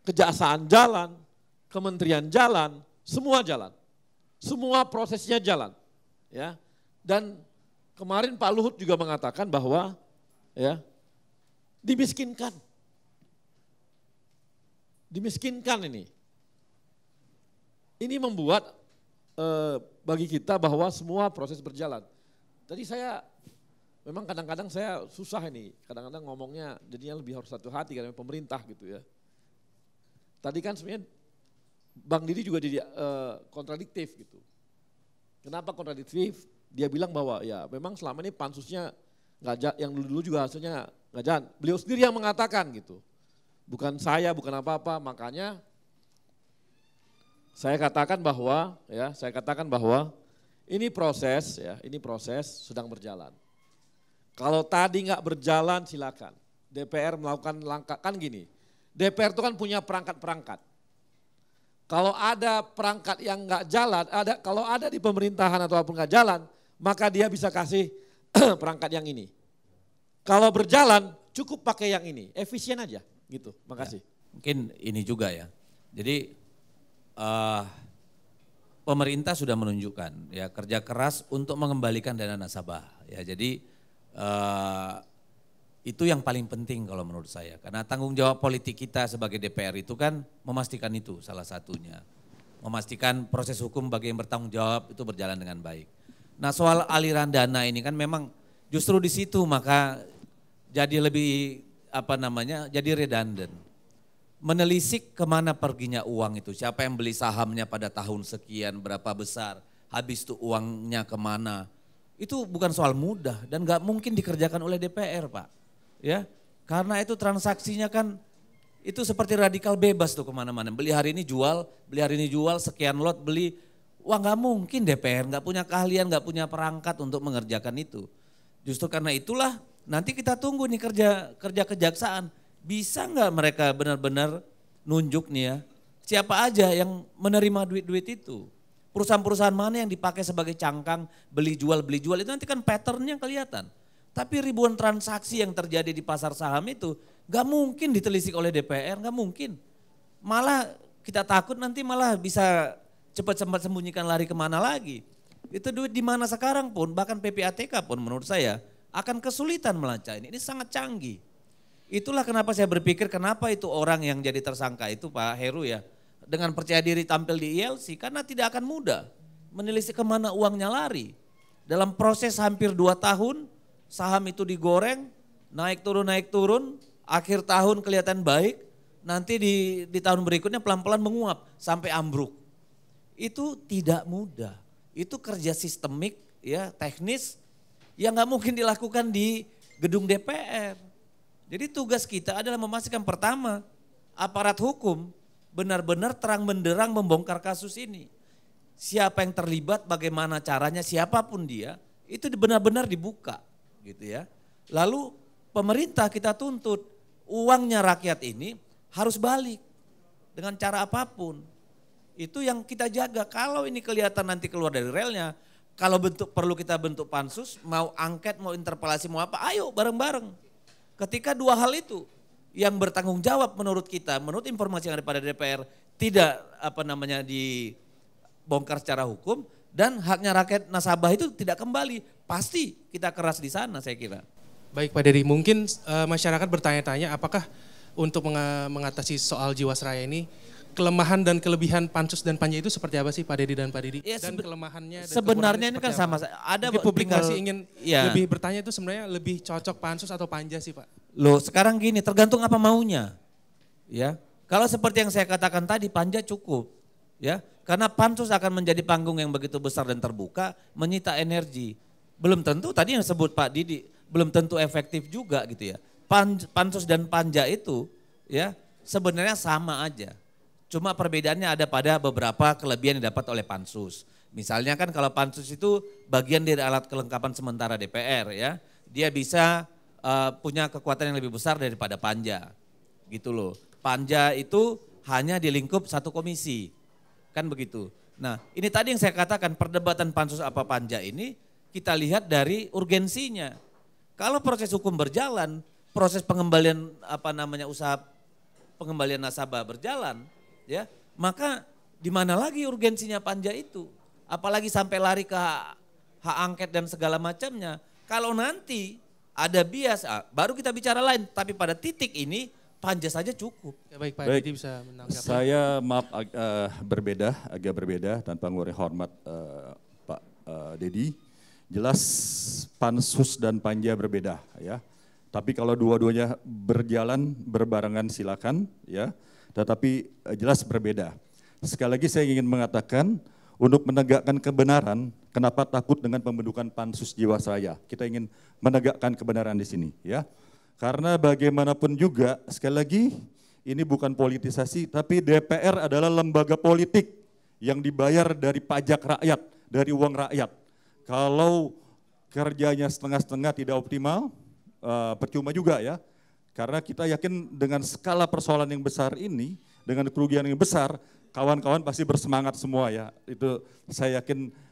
kejaksaan jalan, kementerian jalan, semua jalan. Semua prosesnya jalan. Ya. Dan kemarin Pak Luhut juga mengatakan bahwa ya dimiskinkan. Dimiskinkan ini. Ini membuat eh, bagi kita bahwa semua proses berjalan. Tadi saya memang kadang-kadang saya susah ini, kadang-kadang ngomongnya jadinya lebih harus satu hati karena pemerintah gitu ya. Tadi kan sebenarnya Bang Didi juga jadi e, kontradiktif gitu. Kenapa kontradiktif? Dia bilang bahwa ya memang selama ini pansusnya nggak yang dulu-dulu juga hasilnya nggak jalan. Beliau sendiri yang mengatakan gitu. Bukan saya, bukan apa-apa. Makanya saya katakan bahwa ya, saya katakan bahwa ini proses ya, ini proses sedang berjalan. Kalau tadi nggak berjalan silakan. DPR melakukan langkah kan gini. DPR itu kan punya perangkat-perangkat. Kalau ada perangkat yang nggak jalan, ada kalau ada di pemerintahan atau apa nggak jalan, maka dia bisa kasih perangkat yang ini. Kalau berjalan cukup pakai yang ini, efisien aja gitu. Makasih. Ya, mungkin ini juga ya. Jadi uh, pemerintah sudah menunjukkan ya kerja keras untuk mengembalikan dana nasabah ya. Jadi Eh, itu yang paling penting kalau menurut saya. Karena tanggung jawab politik kita sebagai DPR itu kan memastikan itu salah satunya. Memastikan proses hukum bagi yang bertanggung jawab itu berjalan dengan baik. Nah soal aliran dana ini kan memang justru di situ maka jadi lebih apa namanya jadi redundant. Menelisik kemana perginya uang itu, siapa yang beli sahamnya pada tahun sekian, berapa besar, habis itu uangnya kemana, itu bukan soal mudah dan nggak mungkin dikerjakan oleh DPR Pak. Ya, karena itu transaksinya kan itu seperti radikal bebas tuh kemana-mana. Beli hari ini jual, beli hari ini jual, sekian lot beli. Wah nggak mungkin DPR, nggak punya keahlian, nggak punya perangkat untuk mengerjakan itu. Justru karena itulah nanti kita tunggu nih kerja kerja kejaksaan. Bisa nggak mereka benar-benar nunjuk nih ya, siapa aja yang menerima duit-duit itu. Perusahaan-perusahaan mana yang dipakai sebagai cangkang beli jual beli jual itu nanti kan patternnya kelihatan. Tapi ribuan transaksi yang terjadi di pasar saham itu gak mungkin ditelisik oleh DPR, gak mungkin. Malah kita takut nanti malah bisa cepat-cepat sembunyikan lari kemana lagi. Itu duit di mana sekarang pun, bahkan PPATK pun menurut saya akan kesulitan melacak ini. Ini sangat canggih. Itulah kenapa saya berpikir kenapa itu orang yang jadi tersangka itu Pak Heru ya dengan percaya diri tampil di ILC karena tidak akan mudah menelisik kemana uangnya lari. Dalam proses hampir dua tahun saham itu digoreng, naik turun naik turun, akhir tahun kelihatan baik, nanti di, di tahun berikutnya pelan-pelan menguap sampai ambruk. Itu tidak mudah, itu kerja sistemik ya teknis yang nggak mungkin dilakukan di gedung DPR. Jadi tugas kita adalah memastikan pertama aparat hukum benar-benar terang benderang membongkar kasus ini. Siapa yang terlibat, bagaimana caranya, siapapun dia, itu benar-benar dibuka, gitu ya. Lalu pemerintah kita tuntut uangnya rakyat ini harus balik dengan cara apapun. Itu yang kita jaga. Kalau ini kelihatan nanti keluar dari relnya, kalau bentuk perlu kita bentuk pansus, mau angket, mau interpelasi, mau apa, ayo bareng-bareng. Ketika dua hal itu, yang bertanggung jawab menurut kita, menurut informasi yang ada pada DPR tidak apa namanya dibongkar secara hukum dan haknya rakyat nasabah itu tidak kembali. Pasti kita keras di sana saya kira. Baik Pak Dedi, mungkin e, masyarakat bertanya-tanya apakah untuk mengatasi soal Jiwasraya ini kelemahan dan kelebihan pansus dan panja itu seperti apa sih Pak Dedi dan Pak Dedi? Ya, dan kelemahannya dan sebenarnya ini kan apa? sama ada publikasi publik masih ingin ya. lebih bertanya itu sebenarnya lebih cocok pansus atau panja sih Pak? Loh sekarang gini, tergantung apa maunya. Ya, kalau seperti yang saya katakan tadi, panja cukup. Ya, karena pansus akan menjadi panggung yang begitu besar dan terbuka, menyita energi. Belum tentu tadi yang sebut Pak Didi, belum tentu efektif juga gitu ya. Pan, pansus dan panja itu ya sebenarnya sama aja. Cuma perbedaannya ada pada beberapa kelebihan yang didapat oleh pansus. Misalnya kan kalau pansus itu bagian dari alat kelengkapan sementara DPR ya, dia bisa uh, punya kekuatan yang lebih besar daripada Panja. Gitu loh. Panja itu hanya di lingkup satu komisi. Kan begitu. Nah, ini tadi yang saya katakan perdebatan pansus apa panja ini kita lihat dari urgensinya. Kalau proses hukum berjalan, proses pengembalian apa namanya usaha pengembalian nasabah berjalan, ya, maka di mana lagi urgensinya panja itu? Apalagi sampai lari ke hak, hak angket dan segala macamnya. Kalau nanti ada bias, ah, baru kita bicara lain. Tapi pada titik ini panja saja cukup. Ya, baik Pak baik. jadi bisa menanggapi. Saya maaf ag uh, berbeda, agak berbeda tanpa mengurangi hormat uh, Pak uh, Dedi. Jelas pansus dan panja berbeda ya. Tapi kalau dua-duanya berjalan berbarengan silakan ya. Tetapi jelas berbeda. Sekali lagi saya ingin mengatakan untuk menegakkan kebenaran Kenapa takut dengan pembentukan pansus jiwa saya? Kita ingin menegakkan kebenaran di sini, ya. Karena bagaimanapun juga, sekali lagi, ini bukan politisasi, tapi DPR adalah lembaga politik yang dibayar dari pajak rakyat, dari uang rakyat. Kalau kerjanya setengah-setengah tidak optimal, uh, percuma juga ya. Karena kita yakin dengan skala persoalan yang besar ini, dengan kerugian yang besar, kawan-kawan pasti bersemangat semua ya. Itu saya yakin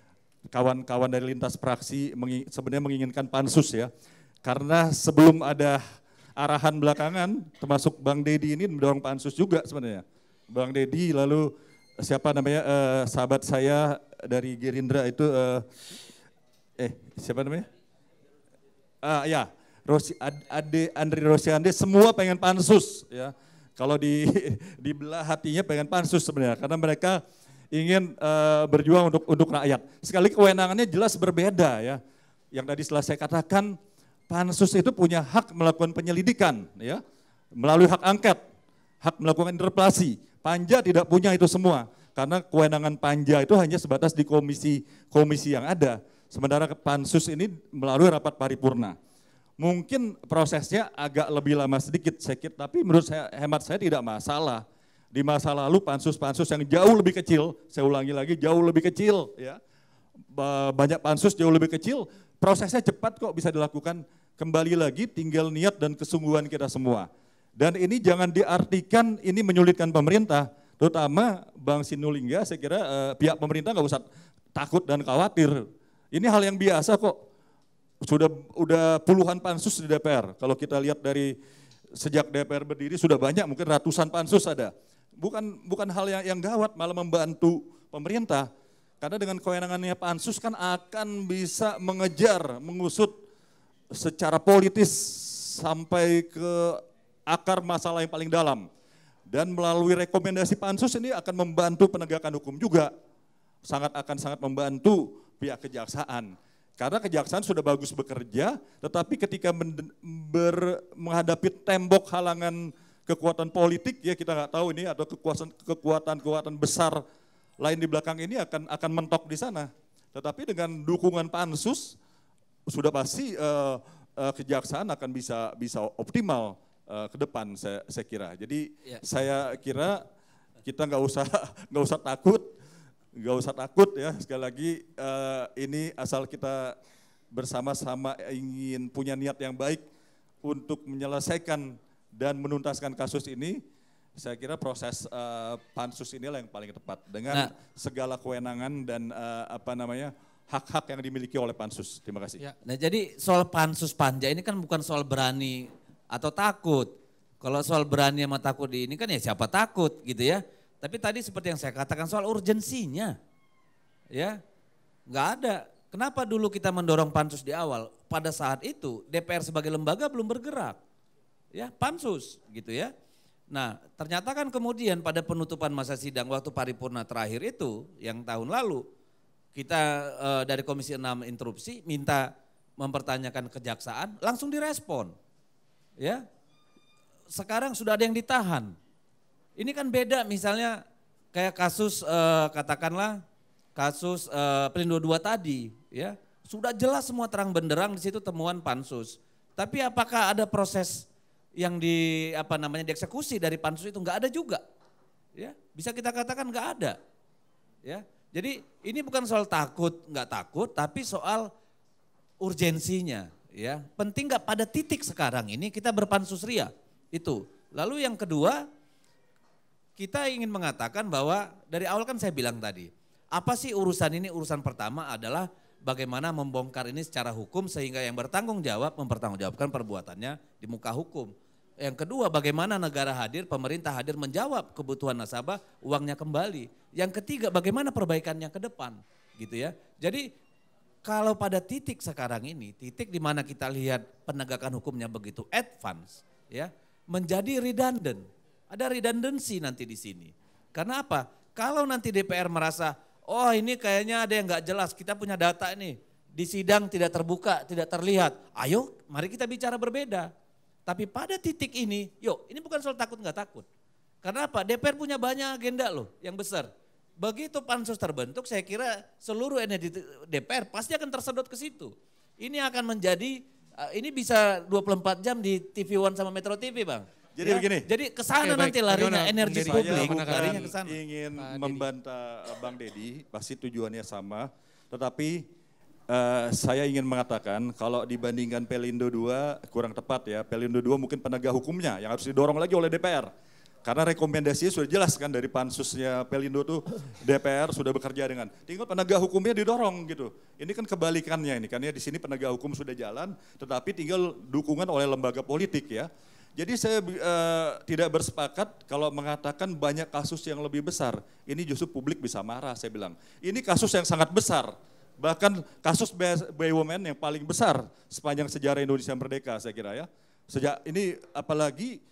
kawan-kawan dari lintas praksi sebenarnya menginginkan pansus ya. Karena sebelum ada arahan belakangan, termasuk Bang Dedi ini mendorong pansus juga sebenarnya. Bang Dedi lalu siapa namanya eh, sahabat saya dari Gerindra itu eh, eh siapa namanya? Ah ya, Rosi, Ade Andri Rosiande semua pengen pansus ya. Kalau di belah hatinya pengen pansus sebenarnya karena mereka ingin uh, berjuang untuk untuk rakyat. Sekali kewenangannya jelas berbeda ya. Yang tadi setelah saya katakan pansus itu punya hak melakukan penyelidikan ya melalui hak angket, hak melakukan interpelasi. Panja tidak punya itu semua karena kewenangan panja itu hanya sebatas di komisi komisi yang ada. Sementara pansus ini melalui rapat paripurna. Mungkin prosesnya agak lebih lama sedikit, sedikit, tapi menurut saya hemat saya tidak masalah di masa lalu pansus-pansus yang jauh lebih kecil, saya ulangi lagi jauh lebih kecil ya. Banyak pansus jauh lebih kecil, prosesnya cepat kok bisa dilakukan. Kembali lagi tinggal niat dan kesungguhan kita semua. Dan ini jangan diartikan ini menyulitkan pemerintah, terutama Bang Sinulinga saya kira eh, pihak pemerintah nggak usah takut dan khawatir. Ini hal yang biasa kok. Sudah udah puluhan pansus di DPR. Kalau kita lihat dari sejak DPR berdiri sudah banyak mungkin ratusan pansus ada. Bukan bukan hal yang, yang gawat, malah membantu pemerintah. Karena dengan kewenangannya Pansus kan akan bisa mengejar, mengusut secara politis sampai ke akar masalah yang paling dalam. Dan melalui rekomendasi Pansus ini akan membantu penegakan hukum juga. Sangat akan sangat membantu pihak kejaksaan. Karena kejaksaan sudah bagus bekerja, tetapi ketika ber, menghadapi tembok halangan kekuatan politik ya kita nggak tahu ini atau kekuatan kekuatan kekuatan besar lain di belakang ini akan akan mentok di sana. Tetapi dengan dukungan pansus sudah pasti uh, uh, kejaksaan akan bisa bisa optimal uh, ke depan saya, saya kira. Jadi ya. saya kira kita nggak usah nggak usah takut nggak usah takut ya sekali lagi uh, ini asal kita bersama-sama ingin punya niat yang baik untuk menyelesaikan dan menuntaskan kasus ini, saya kira proses uh, pansus inilah yang paling tepat dengan nah, segala kewenangan dan uh, apa namanya hak-hak yang dimiliki oleh pansus. Terima kasih. Ya, nah jadi soal pansus panja ini kan bukan soal berani atau takut. Kalau soal berani sama takut di ini kan ya siapa takut gitu ya. Tapi tadi seperti yang saya katakan soal urgensinya, ya nggak ada. Kenapa dulu kita mendorong pansus di awal? Pada saat itu DPR sebagai lembaga belum bergerak ya pansus gitu ya. Nah ternyata kan kemudian pada penutupan masa sidang waktu paripurna terakhir itu yang tahun lalu kita e, dari Komisi 6 interupsi minta mempertanyakan kejaksaan langsung direspon ya sekarang sudah ada yang ditahan ini kan beda misalnya kayak kasus e, katakanlah kasus e, Pelindo 2 tadi ya sudah jelas semua terang benderang di situ temuan pansus tapi apakah ada proses yang di apa namanya dieksekusi dari pansus itu nggak ada juga. Ya, bisa kita katakan nggak ada. Ya, jadi ini bukan soal takut nggak takut, tapi soal urgensinya. Ya, penting nggak pada titik sekarang ini kita berpansus ria itu. Lalu yang kedua, kita ingin mengatakan bahwa dari awal kan saya bilang tadi, apa sih urusan ini? Urusan pertama adalah bagaimana membongkar ini secara hukum sehingga yang bertanggung jawab mempertanggungjawabkan perbuatannya di muka hukum. Yang kedua, bagaimana negara hadir, pemerintah hadir menjawab kebutuhan nasabah, uangnya kembali. Yang ketiga, bagaimana perbaikannya ke depan, gitu ya. Jadi kalau pada titik sekarang ini, titik di mana kita lihat penegakan hukumnya begitu advance, ya, menjadi redundant. Ada redundancy nanti di sini. Karena apa? Kalau nanti DPR merasa, oh ini kayaknya ada yang nggak jelas, kita punya data ini, di sidang tidak terbuka, tidak terlihat. Ayo, mari kita bicara berbeda tapi pada titik ini, yuk ini bukan soal takut nggak takut. Karena apa? DPR punya banyak agenda loh yang besar. Begitu pansus terbentuk, saya kira seluruh energi DPR pasti akan tersedot ke situ. Ini akan menjadi, eh, ini bisa 24 jam di TV One sama Metro TV bang. Jadi ya, begini. Jadi ke sana nanti larinya energi publik, larinya ke Ingin membantah eh, Bang Deddy. pasti tujuannya sama. Tetapi Uh, saya ingin mengatakan kalau dibandingkan Pelindo 2 kurang tepat ya. Pelindo 2 mungkin penegak hukumnya yang harus didorong lagi oleh DPR. Karena rekomendasinya sudah jelas kan dari pansusnya Pelindo tuh DPR sudah bekerja dengan. Tinggal penegak hukumnya didorong gitu. Ini kan kebalikannya ini karena ya. di sini penegak hukum sudah jalan tetapi tinggal dukungan oleh lembaga politik ya. Jadi saya uh, tidak bersepakat kalau mengatakan banyak kasus yang lebih besar. Ini justru publik bisa marah saya bilang. Ini kasus yang sangat besar Bahkan kasus BUMN yang paling besar sepanjang sejarah Indonesia merdeka saya kira ya. Sejak ini apalagi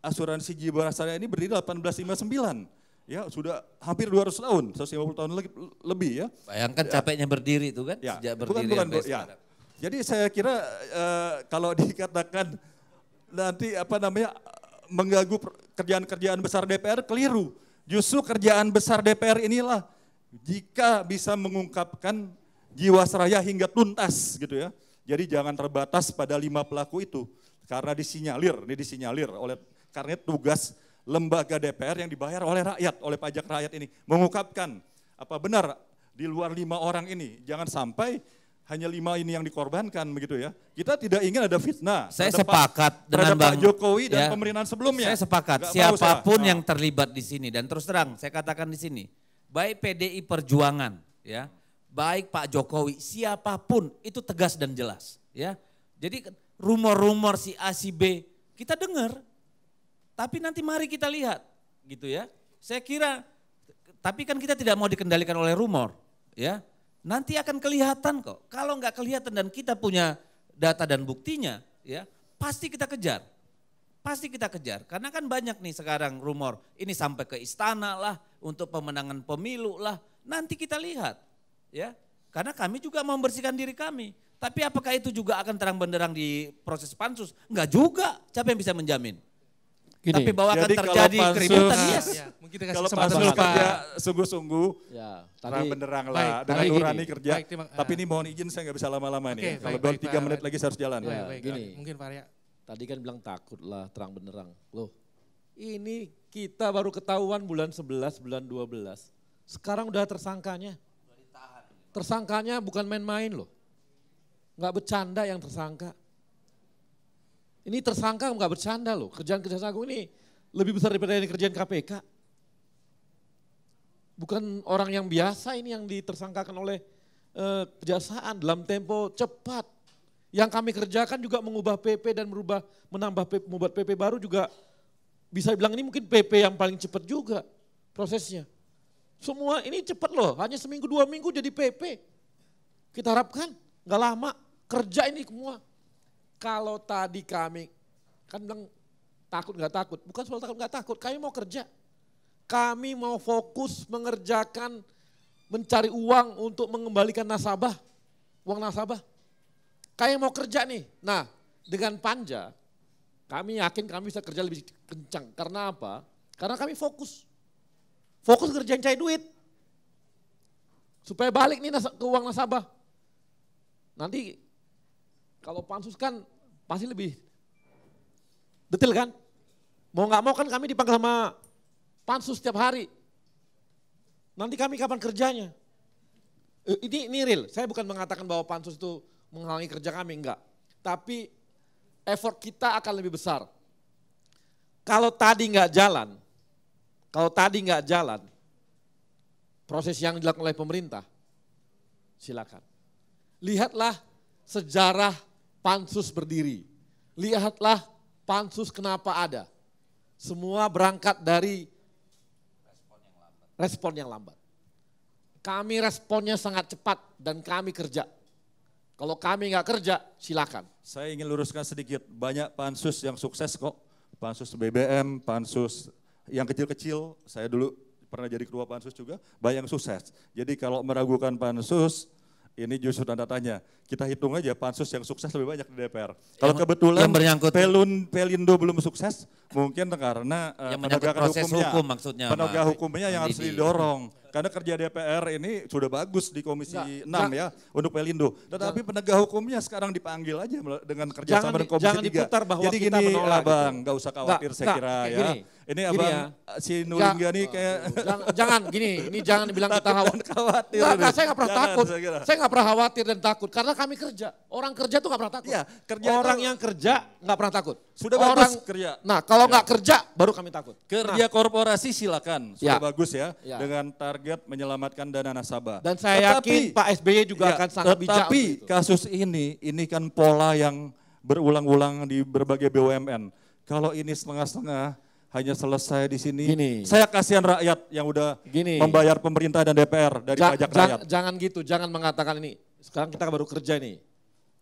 asuransi jiwa rasanya ini berdiri 1859 ya sudah hampir 200 tahun, 150 tahun lagi lebih ya. Bayangkan ya. capeknya berdiri itu kan ya, sejak berdiri bukan, bukan, ya. Jadi saya kira e, kalau dikatakan nanti apa namanya mengganggu kerjaan-kerjaan besar DPR keliru. Justru kerjaan besar DPR inilah jika bisa mengungkapkan Jiwasraya hingga tuntas gitu ya. Jadi jangan terbatas pada lima pelaku itu karena disinyalir, ini disinyalir oleh karena tugas lembaga DPR yang dibayar oleh rakyat, oleh pajak rakyat ini mengungkapkan apa benar di luar lima orang ini. Jangan sampai hanya lima ini yang dikorbankan begitu ya. Kita tidak ingin ada fitnah. Saya terhadap sepakat Pak, dengan Bang Pak Jokowi dan ya, pemerintahan sebelumnya. Saya sepakat. Gak siapapun yang terlibat di sini dan terus terang saya katakan di sini, baik PDI Perjuangan ya baik Pak Jokowi, siapapun itu tegas dan jelas, ya. Jadi rumor-rumor si A si B kita dengar, tapi nanti mari kita lihat, gitu ya. Saya kira, tapi kan kita tidak mau dikendalikan oleh rumor, ya. Nanti akan kelihatan kok. Kalau nggak kelihatan dan kita punya data dan buktinya, ya pasti kita kejar. Pasti kita kejar, karena kan banyak nih sekarang rumor, ini sampai ke istana lah, untuk pemenangan pemilu lah, nanti kita lihat ya karena kami juga membersihkan diri kami. Tapi apakah itu juga akan terang benderang di proses pansus? Enggak juga. Siapa yang bisa menjamin? Gini, Tapi bahwa akan terjadi pansus, keributan, Ya, mungkin kita kasih kalau pansus kerja sungguh-sungguh, ya, tadi, terang benderang lah. Baik, dengan urani kerja. Baik, terima, Tapi ah. ini mohon izin saya nggak bisa lama-lama okay, ya. nih. kalau baik, tiga menit lagi saya harus jalan. Ya, ya Baik, gini, mungkin Pak Tadi kan bilang takut lah terang benderang. Loh, ini kita baru ketahuan bulan 11, bulan 12. Sekarang udah tersangkanya. Tersangkanya bukan main-main loh. Nggak bercanda yang tersangka. Ini tersangka nggak bercanda loh. Kerjaan Kejaksaan Agung ini lebih besar daripada ini kerjaan KPK. Bukan orang yang biasa ini yang ditersangkakan oleh eh, kejaksaan dalam tempo cepat. Yang kami kerjakan juga mengubah PP dan merubah menambah PP, membuat PP baru juga bisa bilang ini mungkin PP yang paling cepat juga prosesnya. Semua ini cepat loh, hanya seminggu dua minggu jadi PP. Kita harapkan nggak lama kerja ini semua. Kalau tadi kami kan bilang takut nggak takut, bukan soal takut nggak takut, kami mau kerja. Kami mau fokus mengerjakan mencari uang untuk mengembalikan nasabah, uang nasabah. Kami mau kerja nih. Nah, dengan panja kami yakin kami bisa kerja lebih kencang. Karena apa? Karena kami fokus. Fokus kerjaan cari duit. Supaya balik nih nas- ke uang nasabah. Nanti kalau pansus kan pasti lebih detail kan? Mau nggak mau kan kami dipanggil sama pansus setiap hari. Nanti kami kapan kerjanya? Eh, ini, ini real, saya bukan mengatakan bahwa pansus itu menghalangi kerja kami, enggak. Tapi effort kita akan lebih besar. Kalau tadi enggak jalan, kalau tadi nggak jalan, proses yang dilakukan oleh pemerintah, silakan. Lihatlah sejarah pansus berdiri. Lihatlah pansus kenapa ada. Semua berangkat dari respon yang lambat. Respon yang lambat. Kami responnya sangat cepat dan kami kerja. Kalau kami nggak kerja, silakan. Saya ingin luruskan sedikit. Banyak pansus yang sukses kok. Pansus BBM, pansus yang kecil-kecil, saya dulu pernah jadi ketua pansus juga, bayang sukses. Jadi kalau meragukan pansus, ini justru tanda tanya. Kita hitung aja pansus yang sukses lebih banyak di DPR. Kalau kebetulan yang Pelun, Pelindo belum sukses, mungkin karena eh, yang uh, penegakan proses hukumnya, hukum maksudnya. Penegak hukumnya yang harus didorong. Karena kerja DPR ini sudah bagus di Komisi nah, 6 ya untuk Pelindo. Tetapi nah, penegak hukumnya sekarang dipanggil aja dengan kerjasama dengan Komisi jangan 3. Diputar bahwa Jadi kita gini, menolak, abang, gitu. usah khawatir nah, saya kira ya. Gini ini apa ya. Eh, si Nuringga ya, nih kayak jangan, jangan gini, ini jangan bilang kita khawatir. khawatir nah, nah, saya nggak pernah jangan, takut. Saya, saya nggak pernah khawatir dan takut karena kami kerja. Orang kerja tuh nggak pernah takut. Ya, kerja orang itu, yang kerja nggak pernah takut. Sudah orang, bagus kerja. Nah, kalau iya. nggak ya. kerja baru kami takut. Kerja nah. korporasi silakan, sudah ya. bagus ya, ya dengan target menyelamatkan dana nasabah. Dan saya tetapi, yakin Pak SBY juga ya, akan sangat bijak. Tapi kasus ini ini kan pola yang berulang-ulang di berbagai BUMN. Kalau ini setengah-setengah, hanya selesai di sini. Gini. Saya kasihan rakyat yang udah Gini. membayar pemerintah dan DPR dari ja, pajak rakyat. jangan gitu, jangan mengatakan ini. Sekarang kita baru kerja nih.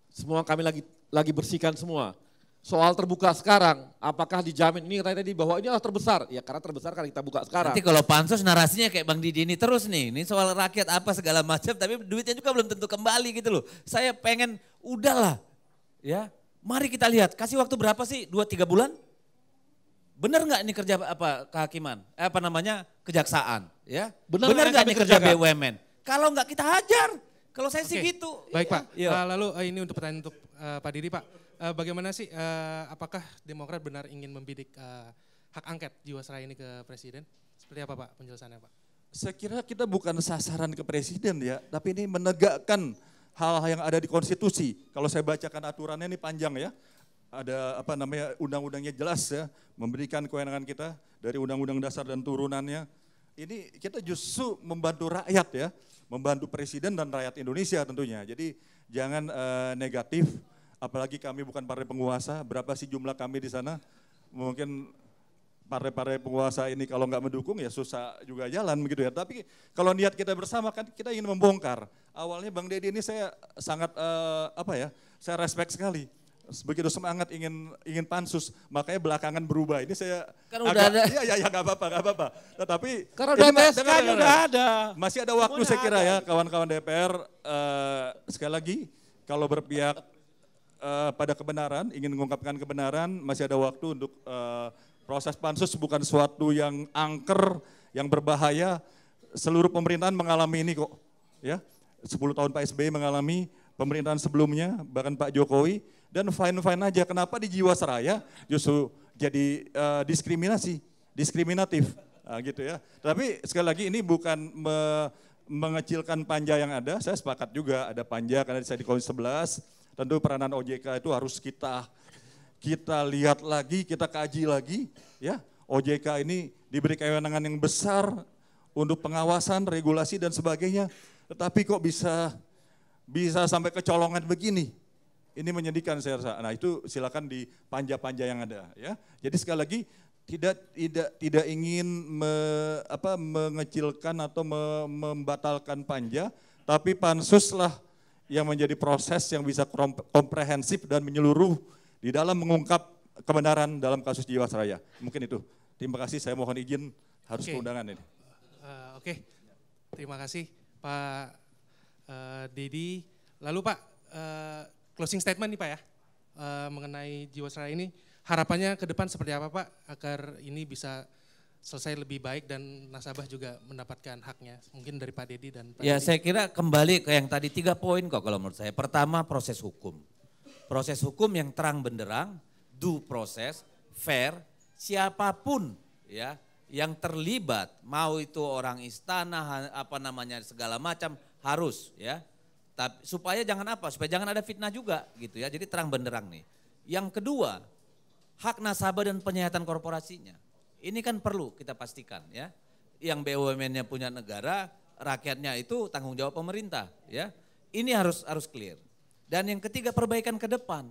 Semua kami lagi lagi bersihkan semua. Soal terbuka sekarang, apakah dijamin ini tadi di bawah ini adalah terbesar? Ya karena terbesar karena kita buka sekarang. Nanti kalau pansus narasinya kayak Bang Didi ini terus nih, ini soal rakyat apa segala macam, tapi duitnya juga belum tentu kembali gitu loh. Saya pengen udahlah, ya. Mari kita lihat, kasih waktu berapa sih? Dua tiga bulan? Benar nggak ini kerja apa kehakiman? Eh, apa namanya? Kejaksaan, ya. Benar nggak ini kerja BUMN? Kalau nggak kita hajar. Kalau saya okay. sih gitu. Baik iya. Pak. Ya. Uh, lalu uh, ini untuk pertanyaan untuk uh, Pak diri Pak. Uh, bagaimana sih uh, apakah Demokrat benar ingin membidik uh, hak angket Jiwasraya ini ke Presiden? Seperti apa Pak penjelasannya Pak? Saya kira kita bukan sasaran ke Presiden ya, tapi ini menegakkan hal-hal yang ada di konstitusi. Kalau saya bacakan aturannya ini panjang ya ada apa namanya undang-undangnya jelas ya, memberikan kewenangan kita dari undang-undang dasar dan turunannya. Ini kita justru membantu rakyat ya, membantu presiden dan rakyat Indonesia tentunya. Jadi jangan e, negatif, apalagi kami bukan partai penguasa. Berapa sih jumlah kami di sana? Mungkin partai-partai penguasa ini kalau nggak mendukung ya susah juga jalan begitu ya. Tapi kalau niat kita bersama kan kita ingin membongkar. Awalnya Bang Deddy ini saya sangat uh, apa ya, saya respect sekali begitu semangat ingin ingin pansus, makanya belakangan berubah. Ini saya kan udah agak, ada. Iya ya, nggak apa-apa nggak apa-apa. Tetapi karena udah udah ada. Masih ada waktu saya kira ada. ya kawan-kawan DPR uh, eh, sekali lagi kalau berpihak uh, pada kebenaran, ingin mengungkapkan kebenaran, masih ada waktu untuk uh, proses pansus bukan suatu yang angker, yang berbahaya. Seluruh pemerintahan mengalami ini kok. Ya, 10 tahun Pak SBY mengalami pemerintahan sebelumnya, bahkan Pak Jokowi dan fine-fine aja. Kenapa di Jiwasraya justru jadi uh, diskriminasi, diskriminatif nah, gitu ya. Tapi sekali lagi ini bukan me mengecilkan panja yang ada. Saya sepakat juga ada panja karena saya di Komisi 11. Tentu peranan OJK itu harus kita kita lihat lagi, kita kaji lagi ya. OJK ini diberi kewenangan yang besar untuk pengawasan, regulasi dan sebagainya. Tetapi kok bisa bisa sampai kecolongan begini? Ini menyedihkan saya rasa. Nah itu silakan di panja-panja yang ada ya. Jadi sekali lagi tidak tidak tidak ingin me, apa, mengecilkan atau me, membatalkan panja, tapi pansuslah yang menjadi proses yang bisa komprehensif dan menyeluruh di dalam mengungkap kebenaran dalam kasus Jiwasraya. Mungkin itu. Terima kasih. Saya mohon izin harus okay. undangan ini. Uh, Oke, okay. terima kasih Pak uh, eh, Didi. Lalu Pak, uh, closing statement nih Pak ya, uh, mengenai Jiwasraya ini. Harapannya ke depan seperti apa Pak, agar ini bisa selesai lebih baik dan nasabah juga mendapatkan haknya mungkin dari Pak Dedi dan Pak Ya Dedi. saya kira kembali ke yang tadi tiga poin kok kalau menurut saya. Pertama proses hukum. Proses hukum yang terang benderang, due process, fair, siapapun ya yang terlibat mau itu orang istana apa namanya segala macam harus ya tapi, supaya jangan apa? Supaya jangan ada fitnah juga gitu ya. Jadi terang benderang nih. Yang kedua, hak nasabah dan penyihatan korporasinya. Ini kan perlu kita pastikan ya. Yang BUMN-nya punya negara, rakyatnya itu tanggung jawab pemerintah ya. Ini harus harus clear. Dan yang ketiga perbaikan ke depan.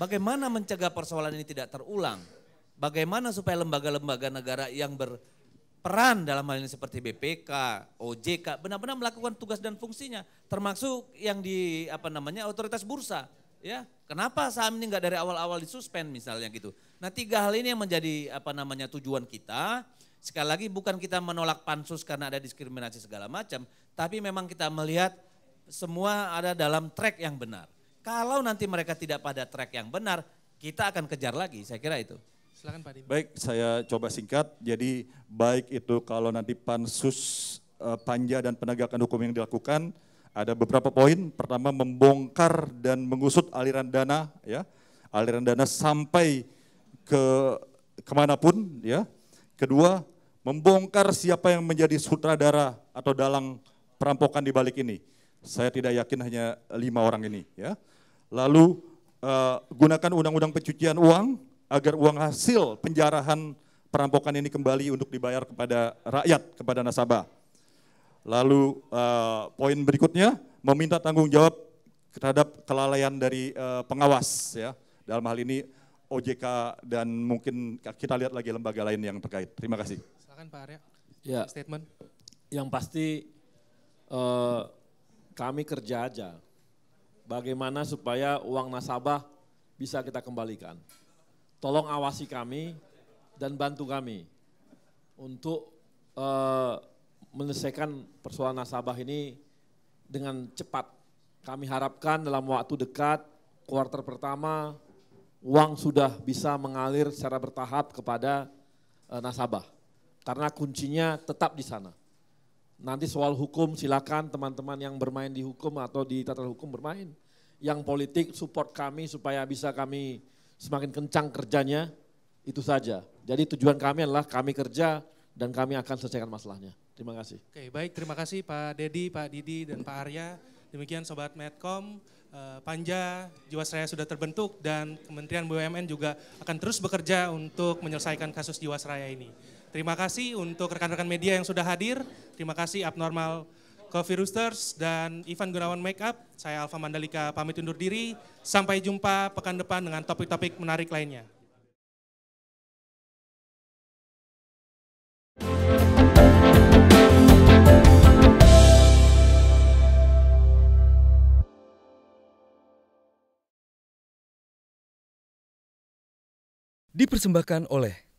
Bagaimana mencegah persoalan ini tidak terulang? Bagaimana supaya lembaga-lembaga negara yang ber, peran dalam hal ini seperti BPK, OJK benar-benar melakukan tugas dan fungsinya termasuk yang di apa namanya otoritas bursa ya kenapa saham ini nggak dari awal-awal disuspend misalnya gitu nah tiga hal ini yang menjadi apa namanya tujuan kita sekali lagi bukan kita menolak pansus karena ada diskriminasi segala macam tapi memang kita melihat semua ada dalam track yang benar kalau nanti mereka tidak pada track yang benar kita akan kejar lagi saya kira itu Silakan Pak Baik, saya coba singkat. Jadi baik itu kalau nanti pansus eh, panja dan penegakan hukum yang dilakukan ada beberapa poin. Pertama membongkar dan mengusut aliran dana ya. Aliran dana sampai ke kemanapun ya. Kedua, membongkar siapa yang menjadi sutradara atau dalang perampokan di balik ini. Saya tidak yakin hanya lima orang ini ya. Lalu uh, gunakan undang-undang pencucian uang agar uang hasil penjarahan perampokan ini kembali untuk dibayar kepada rakyat, kepada nasabah. Lalu uh, poin berikutnya meminta tanggung jawab terhadap kelalaian dari uh, pengawas ya. Dalam hal ini OJK dan mungkin kita lihat lagi lembaga lain yang terkait. Terima kasih. Silakan Pak Arya. Ya. Statement. Yang pasti uh, kami kerja aja. Bagaimana supaya uang nasabah bisa kita kembalikan tolong awasi kami dan bantu kami untuk uh, menyelesaikan persoalan nasabah ini dengan cepat. Kami harapkan dalam waktu dekat, kuartal pertama, uang sudah bisa mengalir secara bertahap kepada uh, nasabah. Karena kuncinya tetap di sana. Nanti soal hukum silakan teman-teman yang bermain di hukum atau di tata hukum bermain. Yang politik support kami supaya bisa kami semakin kencang kerjanya, itu saja. Jadi tujuan kami adalah kami kerja dan kami akan selesaikan masalahnya. Terima kasih. Oke, baik. Terima kasih Pak Dedi, Pak Didi, dan Pak Arya. Demikian Sobat Medcom, eh, Panja, Jiwasraya sudah terbentuk dan Kementerian BUMN juga akan terus bekerja untuk menyelesaikan kasus Jiwasraya ini. Terima kasih untuk rekan-rekan media yang sudah hadir. Terima kasih Abnormal Coffee Roosters dan Ivan Gunawan Makeup. Saya Alfa Mandalika pamit undur diri. Sampai jumpa pekan depan dengan topik-topik menarik lainnya. Dipersembahkan oleh